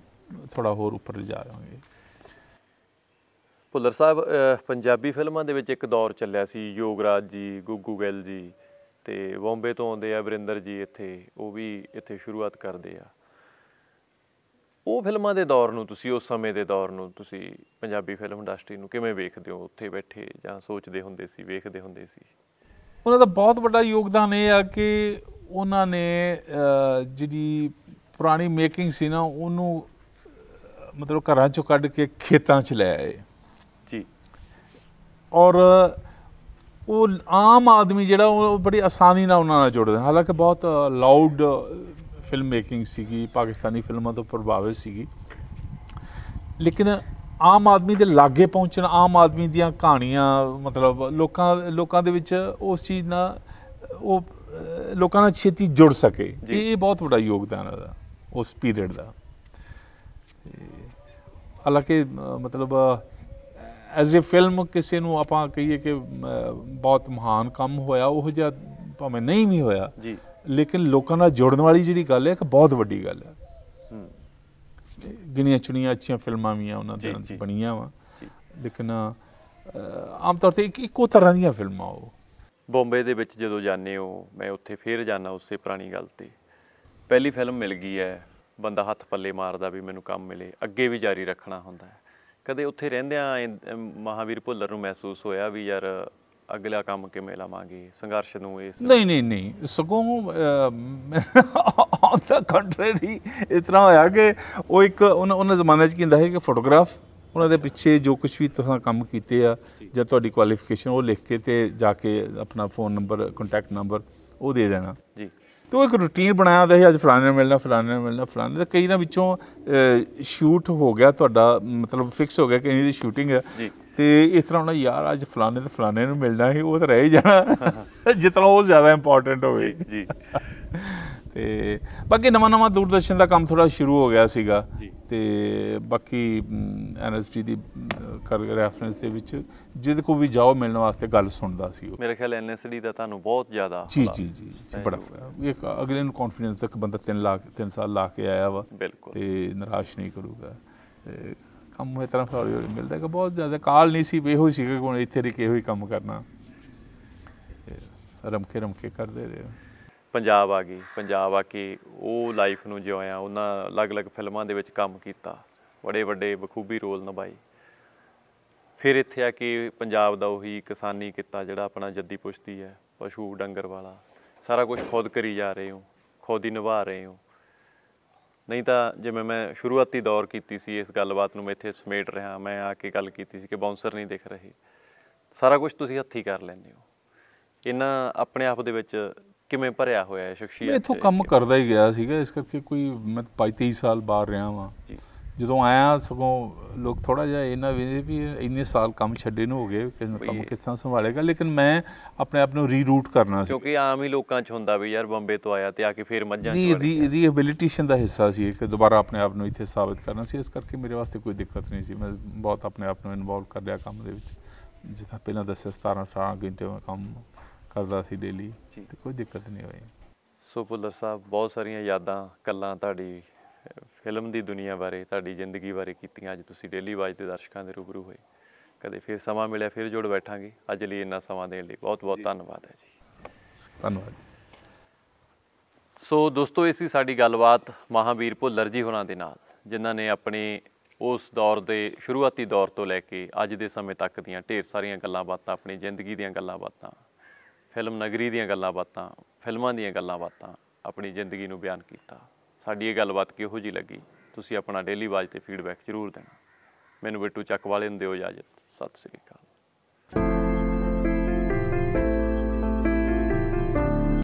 ਥੋੜਾ ਹੋਰ ਉੱਪਰ ਜਾ ਰਹੇ ਹਾਂਗੇ ਭੁੱਲਰ ਸਾਹਿਬ ਪੰਜਾਬੀ ਫਿਲਮਾਂ ਦੇ ਵਿੱਚ ਇੱਕ ਦੌਰ ਚੱਲਿਆ ਸੀ ਯੋਗਰਾਜ ਜੀ ਗੁੱਗੂ ਗਿੱਲ ਜੀ ਤੇ ਬੰਬੇ ਤੋਂ ਆਉਂਦੇ ਆ ਵਰਿੰਦਰ ਜੀ ਇੱਥੇ ਉਹ ਵੀ ਇੱਥੇ ਸ਼ੁਰੂਆਤ ਕਰਦੇ ਆ ਉਹ ਫਿਲਮਾਂ ਦੇ ਦੌਰ ਨੂੰ ਤੁਸੀਂ ਉਸ ਸਮੇਂ ਦੇ ਦੌਰ ਨੂੰ ਤੁਸੀਂ ਪੰਜਾਬੀ ਫਿਲਮ ਇੰਡਸਟਰੀ ਨੂੰ ਕਿਵੇਂ ਵੇਖਦੇ ਹੋ ਉੱਥੇ ਬੈਠੇ ਜਾਂ ਸੋਚਦੇ ਹੁੰਦੇ ਸੀ ਵੇਖਦੇ ਹੁੰਦੇ ਸੀ ਉਹਨਾਂ ਦਾ ਬਹੁਤ ਵੱਡਾ ਯੋਗਦਾਨ ਇਹ ਆ ਕਿ ਉਹਨਾਂ ਨੇ ਜਿਹੜੀ ਪੁਰਾਣੀ ਮੇਕਿੰਗ ਸੀ ਨਾ ਉਹਨੂੰ ਮਤਲਬ ਘਰਾਂ ਚੋਂ ਕੱਢ ਕੇ ਖੇਤਾਂ 'ਚ ਲੈ ਆਏ ਔਰ ਉਹ ਆਮ ਆਦਮੀ ਜਿਹੜਾ ਉਹ ਬੜੀ ਆਸਾਨੀ ਨਾਲ ਉਹਨਾਂ ਨਾਲ ਜੁੜਦਾ ਹਾਲਾਂਕਿ ਬਹੁਤ ਲਾਊਡ ਫਿਲਮ ਮੇਕਿੰਗ ਸੀਗੀ ਪਾਕਿਸਤਾਨੀ ਫਿਲਮਾਂ ਤੋਂ ਪ੍ਰਭਾਵਿਤ ਸੀਗੀ ਲੇਕਿਨ ਆਮ ਆਦਮੀ ਦੇ ਲਾਗੇ ਪਹੁੰਚਣ ਆਮ ਆਦਮੀ ਦੀਆਂ ਕਹਾਣੀਆਂ ਮਤਲਬ ਲੋਕਾਂ ਲੋਕਾਂ ਦੇ ਵਿੱਚ ਉਸ ਚੀਜ਼ ਨਾਲ ਉਹ ਲੋਕਾਂ ਨਾਲ ਛੇਤੀ ਜੁੜ ਸਕੇ ਇਹ ਬਹੁਤ ਵੱਡਾ ਯੋਗਦਾਨ ਹੈ ਉਸ ਪੀਰੀਅਡ ਦਾ ਹਾਲਾਂਕਿ ਮਤਲਬ ਐਜ਼ ਅ ਫਿਲਮ ਕਿਸੇ ਨੂੰ ਆਪਾਂ ਕਹੀਏ ਕਿ ਬਹੁਤ ਮਹਾਨ ਕੰਮ ਹੋਇਆ ਉਹ ਜਿਹਾ ਭਾਵੇਂ ਨਹੀਂ ਵੀ ਹੋਇਆ ਜੀ ਲੇਕਿਨ ਲੋਕਾਂ ਨਾਲ ਜੁੜਨ ਵਾਲੀ ਜਿਹੜੀ ਗੱਲ ਹੈ ਇੱਕ ਬਹੁਤ ਵੱਡੀ ਗੱਲ ਹੈ ਗਿਣੀਆਂ ਚੁਣੀਆਂ ਅੱਛੀਆਂ ਫਿਲਮਾਂ ਵੀ ਆ ਉਹਨਾਂ ਦੇ ਬਣੀਆਂ ਵਾ ਲੇਕਿਨ ਆਮ ਤੌਰ ਤੇ ਇੱਕੋ ਤਰ੍ਹਾਂ ਦੀਆਂ ਫਿਲਮਾਂ ਉਹ ਬੰਬੇ ਦੇ ਵਿੱਚ ਜਦੋਂ ਜਾਂਦੇ ਹੋ ਮੈਂ ਉੱਥੇ ਫੇਰ ਜਾਣਾ ਉਸੇ ਪੁਰਾਣੀ ਗੱਲ ਤੇ ਪਹਿਲੀ ਫਿਲਮ ਮਿਲ ਗਈ ਹੈ ਬੰਦਾ ਹੱਥ ਪੱਲੇ ਮਾਰਦਾ ਵੀ ਮੈਨੂੰ ਕੰਮ ਮਿਲੇ ਅੱਗੇ ਵੀ ਜਾਰੀ ਰੱਖਣਾ ਹੁੰਦਾ ਹੈ ਕਦੇ ਉੱਥੇ ਰਹਿੰਦਿਆਂ ਮਹਾਵੀਰ ਭੁੱਲਰ ਨੂੰ ਮਹਿਸੂਸ ਹੋਇਆ ਵੀ ਯਾਰ ਅਗਲਾ ਕੰਮ ਕਿਵੇਂ ਲਾਵਾਂਗੇ ਸੰਘਰਸ਼ ਨੂੰ ਇਸ ਨਹੀਂ ਨਹੀਂ ਨਹੀਂ ਸਗੋਂ ਆਨ ਦਾ ਕੰਟਰੀ ਇਸ ਤਰ੍ਹਾਂ ਹੋਇਆ ਕਿ ਉਹ ਇੱਕ ਉਹਨਾਂ ਉਹਨਾਂ ਜ਼ਮਾਨੇ 'ਚ ਕੀ ਹੁੰਦਾ ਸੀ ਕਿ ਫੋਟੋਗ੍ਰਾਫ ਉਹਨਾਂ ਦੇ ਪਿੱਛੇ ਜੋ ਕੁਝ ਵੀ ਤੁਸੀਂ ਕੰਮ ਕੀਤੇ ਆ ਜਾਂ ਤੁਹਾਡੀ ਕੁਆਲੀਫਿਕੇਸ਼ਨ ਉਹ ਲਿਖ ਕੇ ਤੇ ਜਾ ਕੇ ਆਪਣਾ ਫੋਨ ਨੰਬਰ ਕੰਟੈਕਟ ਨੰਬਰ ਉਹ ਦੇ ਦੇਣਾ ਜੀ ਤੋ ਇੱਕ ਰੁਟੀਨ ਬਣਾਇਆ ਹੁੰਦਾ ਸੀ ਅੱਜ ਫਲਾਣੇ ਨੂੰ ਮਿਲਣਾ ਫਲਾਣੇ ਨੂੰ ਮਿਲਣਾ ਫਲਾਣੇ ਤੇ ਕਈ ਨਾ ਵਿੱਚੋਂ ਸ਼ੂਟ ਹੋ ਗਿਆ ਤੁਹਾਡਾ ਮਤਲਬ ਫਿਕਸ ਹੋ ਗਿਆ ਕਿ ਇਹਦੀ ਸ਼ੂਟਿੰਗ ਹੈ ਤੇ ਇਸ ਤਰ੍ਹਾਂ ਉਹਨਾਂ ਯਾਰ ਅੱਜ ਫਲਾਣੇ ਤੇ ਫਲਾਣੇ ਨੂੰ ਮਿਲਣਾ ਸੀ ਉਹ ਤਾਂ ਰਹਿ ਹੀ ਜਾਣਾ ਜਿਤਨਾ ਉਹ ਜ਼ਿਆਦਾ ਇੰਪੋਰਟੈਂਟ ਹੋਵੇ ਜੀ ਤੇ ਬਾਕੀ ਨਵਾਂ ਨਵਾਂ ਦੂਰਦਰਸ਼ਨ ਦਾ ਕੰਮ ਥੋੜਾ ਸ਼ੁਰੂ ਹੋ ਗਿਆ ਸੀਗਾ ਤੇ ਬਾਕੀ ਐਨਐਸਟੀ ਦੀ ਕਰ ਰੈਫਰੈਂਸ ਦੇ ਵਿੱਚ ਜਿਹਦੇ ਕੋ ਵੀ ਜਾਓ ਮਿਲਣ ਵਾਸਤੇ ਗੱਲ ਸੁਣਦਾ ਸੀ ਉਹ ਮੇਰੇ ਖਿਆਲ ਐਨਐਸਡੀ ਦਾ ਤੁਹਾਨੂੰ ਬਹੁਤ ਜ਼ਿਆਦਾ ਜੀ ਜੀ ਜੀ ਬੜਾ ਇੱਕ ਅਗਲੇ ਨੂੰ ਕੌਨਫੀਡੈਂਸ ਤੱਕ ਬੰਦਾ 3 ਲੱਖ 3 ਸਾਲ ਲਾ ਕੇ ਆਇਆ ਵਾ ਤੇ ਨਿਰਾਸ਼ ਨਹੀਂ ਕਰੂਗਾ ਕੰਮ ਹੋਏ ਤਰ੍ਹਾਂ ਹੌਲੀ ਹੌਲੀ ਮਿਲਦਾ ਕਿ ਬਹੁਤ ਜ਼ਿਆਦਾ ਕਾਲ ਨਹੀਂ ਸੀ ਇਹੋ ਸੀ ਕਿ ਕੋਈ ਇੱਥੇ ਰਿਕੇ ਹੋਈ ਕੰਮ ਕਰਨਾ ਰਮਕੇ ਰਮਕੇ ਕਰਦੇ ਰਹੇ ਪੰਜਾਬ ਆ ਗਈ ਪੰਜਾਬ ਆ ਕੇ ਉਹ ਲਾਈਫ ਨੂੰ ਜਿਉਇਆ ਉਹਨਾਂ ਅਲੱਗ-ਅਲੱਗ ਫਿਲਮਾਂ ਦੇ ਵਿੱਚ ਕੰਮ ਕੀਤਾ ਬੜੇ ਵੱਡੇ ਬਖੂਬੀ ਰੋਲ ਨਿਭਾਏ ਫਿਰ ਇੱਥੇ ਆ ਕੇ ਪੰਜਾਬ ਦਾ ਉਹੀ ਕਿਸਾਨੀ ਕੀਤਾ ਜਿਹੜਾ ਆਪਣਾ ਜੱਦੀ ਪੁਸ਼ਤੀ ਹੈ ਪਸ਼ੂ ਡੰਗਰ ਵਾਲਾ ਸਾਰਾ ਕੁਝ ਖੁਦ ਕਰੀ ਜਾ ਰਹੇ ਹੋ ਖੁਦ ਹੀ ਨਿਭਾ ਰਹੇ ਹੋ ਨਹੀਂ ਤਾਂ ਜਿਵੇਂ ਮੈਂ ਸ਼ੁਰੂਆਤੀ ਦੌਰ ਕੀਤੀ ਸੀ ਇਸ ਗੱਲਬਾਤ ਨੂੰ ਮੈਂ ਇੱਥੇ ਸਮੇਟ ਰਿਹਾ ਮੈਂ ਆ ਕੇ ਗੱਲ ਕੀਤੀ ਸੀ ਕਿ ਬਾਉਂਸਰ ਨਹੀਂ ਦਿਖ ਰਹੇ ਸਾਰਾ ਕੁਝ ਤੁਸੀਂ ਹੱਥੀ ਕਰ ਲੈਂਦੇ ਹੋ ਇਹਨਾਂ ਆਪਣੇ ਆਪ ਦੇ ਵਿੱਚ ਕਿਵੇਂ ਭਰਿਆ ਹੋਇਆ ਹੈ ਸ਼ਖਸੀਅਤ ਮੈਂ ਇਥੋਂ ਕੰਮ ਕਰਦਾ ਹੀ ਗਿਆ ਸੀਗਾ ਇਸ ਕਰਕੇ ਕੋਈ ਮੈਂ 35 ਸਾਲ ਬਾਹਰ ਰਿਹਾ ਹਾਂ ਜਦੋਂ ਆਇਆ ਸਗੋਂ ਲੋਕ ਥੋੜਾ ਜਿਹਾ ਇਹਨਾਂ ਵੇਂਦੇ ਵੀ ਇੰਨੇ ਸਾਲ ਕੰਮ ਛੱਡੇ ਨੂੰ ਹੋ ਗਏ ਕਿ ਕੰਮ ਕਿਸ ਤਰ੍ਹਾਂ ਸੰਭਾਲੇਗਾ ਲੇਕਿਨ ਮੈਂ ਆਪਣੇ ਆਪ ਨੂੰ ਰੀਰੂਟ ਕਰਨਾ ਸੀ ਕਿਉਂਕਿ ਆਮ ਹੀ ਲੋਕਾਂ 'ਚ ਹੁੰਦਾ ਵੀ ਯਾਰ ਬੰਬੇ ਤੋਂ ਆਇਆ ਤੇ ਆ ਕੇ ਫੇਰ ਮੱਝਾਂ ਚੋੜ ਨਹੀਂ ਰੀਹੈਬਿਲਿਟੇਸ਼ਨ ਦਾ ਹਿੱਸਾ ਸੀ ਕਿ ਦੁਬਾਰਾ ਆਪਣੇ ਆਪ ਨੂੰ ਇੱਥੇ ਸਾਬਤ ਕਰਨਾ ਸੀ ਇਸ ਕਰਕੇ ਮੇਰੇ ਵਾਸਤੇ ਕੋਈ ਦਿੱਕਤ ਨਹੀਂ ਸੀ ਮੈਂ ਬਹੁਤ ਆਪਣੇ ਆਪ ਨੂੰ ਇਨਵੋਲਵ ਕਰ ਲਿਆ ਕੰਮ ਦੇ ਵਿੱਚ ਜਿੱਦਾਂ ਪਹਿਲਾਂ ਦੱਸਿਆ 17 18 ਘੰਟੇ ਮੈਂ ਕੰਮ ਕਰਦਾ ਸੀ ਡੇਲੀ ਤੇ ਕੋਈ ਦਿੱਕਤ ਨਹੀਂ ਹੋਈ ਸੋ ਪੁੱਲਰ ਸਾਹਿਬ ਬਹੁਤ ਸਾਰੀਆਂ ਯਾਦਾਂ ਕੱਲਾਂ ਤੁਹਾਡੀ ਫਿਲਮ ਦੀ ਦੁਨੀਆ ਬਾਰੇ ਤੁਹਾਡੀ ਜ਼ਿੰਦਗੀ ਬਾਰੇ ਕੀਤੀਆਂ ਅੱਜ ਤੁਸੀਂ ਡੇਲੀ ਵਾਜ ਦੇ ਦਰਸ਼ਕਾਂ ਦੇ ਰੂਬਰੂ ਹੋਏ ਕਦੇ ਫਿਰ ਸਮਾਂ ਮਿਲਿਆ ਫਿਰ ਜੁੜ ਬੈਠਾਂਗੇ ਅੱਜ ਲਈ ਇੰਨਾ ਸਮਾਂ ਦੇਣ ਲਈ ਬਹੁਤ ਬਹੁਤ ਧੰਨਵਾਦ ਹੈ ਜੀ ਧੰਨਵਾਦ ਸੋ ਦੋਸਤੋ ਇਸੀ ਸਾਡੀ ਗੱਲਬਾਤ ਮਹਾਵੀਰ ਭੁੱਲਰ ਜੀ ਹੋਰਾਂ ਦੇ ਨਾਲ ਜਿਨ੍ਹਾਂ ਨੇ ਆਪਣੇ ਉਸ ਦੌਰ ਦੇ ਸ਼ੁਰੂਆਤੀ ਦੌਰ ਤੋਂ ਲੈ ਕੇ ਅੱਜ ਦੇ ਸਮੇਂ ਤੱਕ ਦੀਆਂ ਢੇਰ ਸਾਰੀਆਂ ਗੱਲਾਂ ਬਾਤਾਂ ਆਪਣੀ ਜ਼ਿੰਦਗੀ ਦੀਆਂ ਗੱਲਾਂ ਬਾਤਾਂ ਫਿਲਮ ਨਗਰੀ ਦੀਆਂ ਗੱਲਾਂ ਬਾਤਾਂ ਫਿਲਮਾਂ ਦੀਆਂ ਗੱਲਾਂ ਬਾਤਾਂ ਆਪਣੀ ਜ਼ਿੰਦਗੀ ਨੂੰ ਬਿਆਨ ਕੀਤਾ ਸਾਡੀ ਇਹ ਗੱਲਬਾਤ ਕਿਹੋ ਜੀ ਲੱਗੀ ਤੁਸੀਂ ਆਪਣਾ ਡੇਲੀ ਵਾਜ ਤੇ ਫੀਡਬੈਕ ਜ਼ਰੂਰ ਦੇਣਾ ਮੈਨੂੰ ਬਿੱਟੂ ਚੱਕ ਵਾਲੇ ਨੂੰ ਦਿਓ ਇਜਾਜ਼ਤ ਸਤਿ ਸ੍ਰੀ ਅਕਾਲ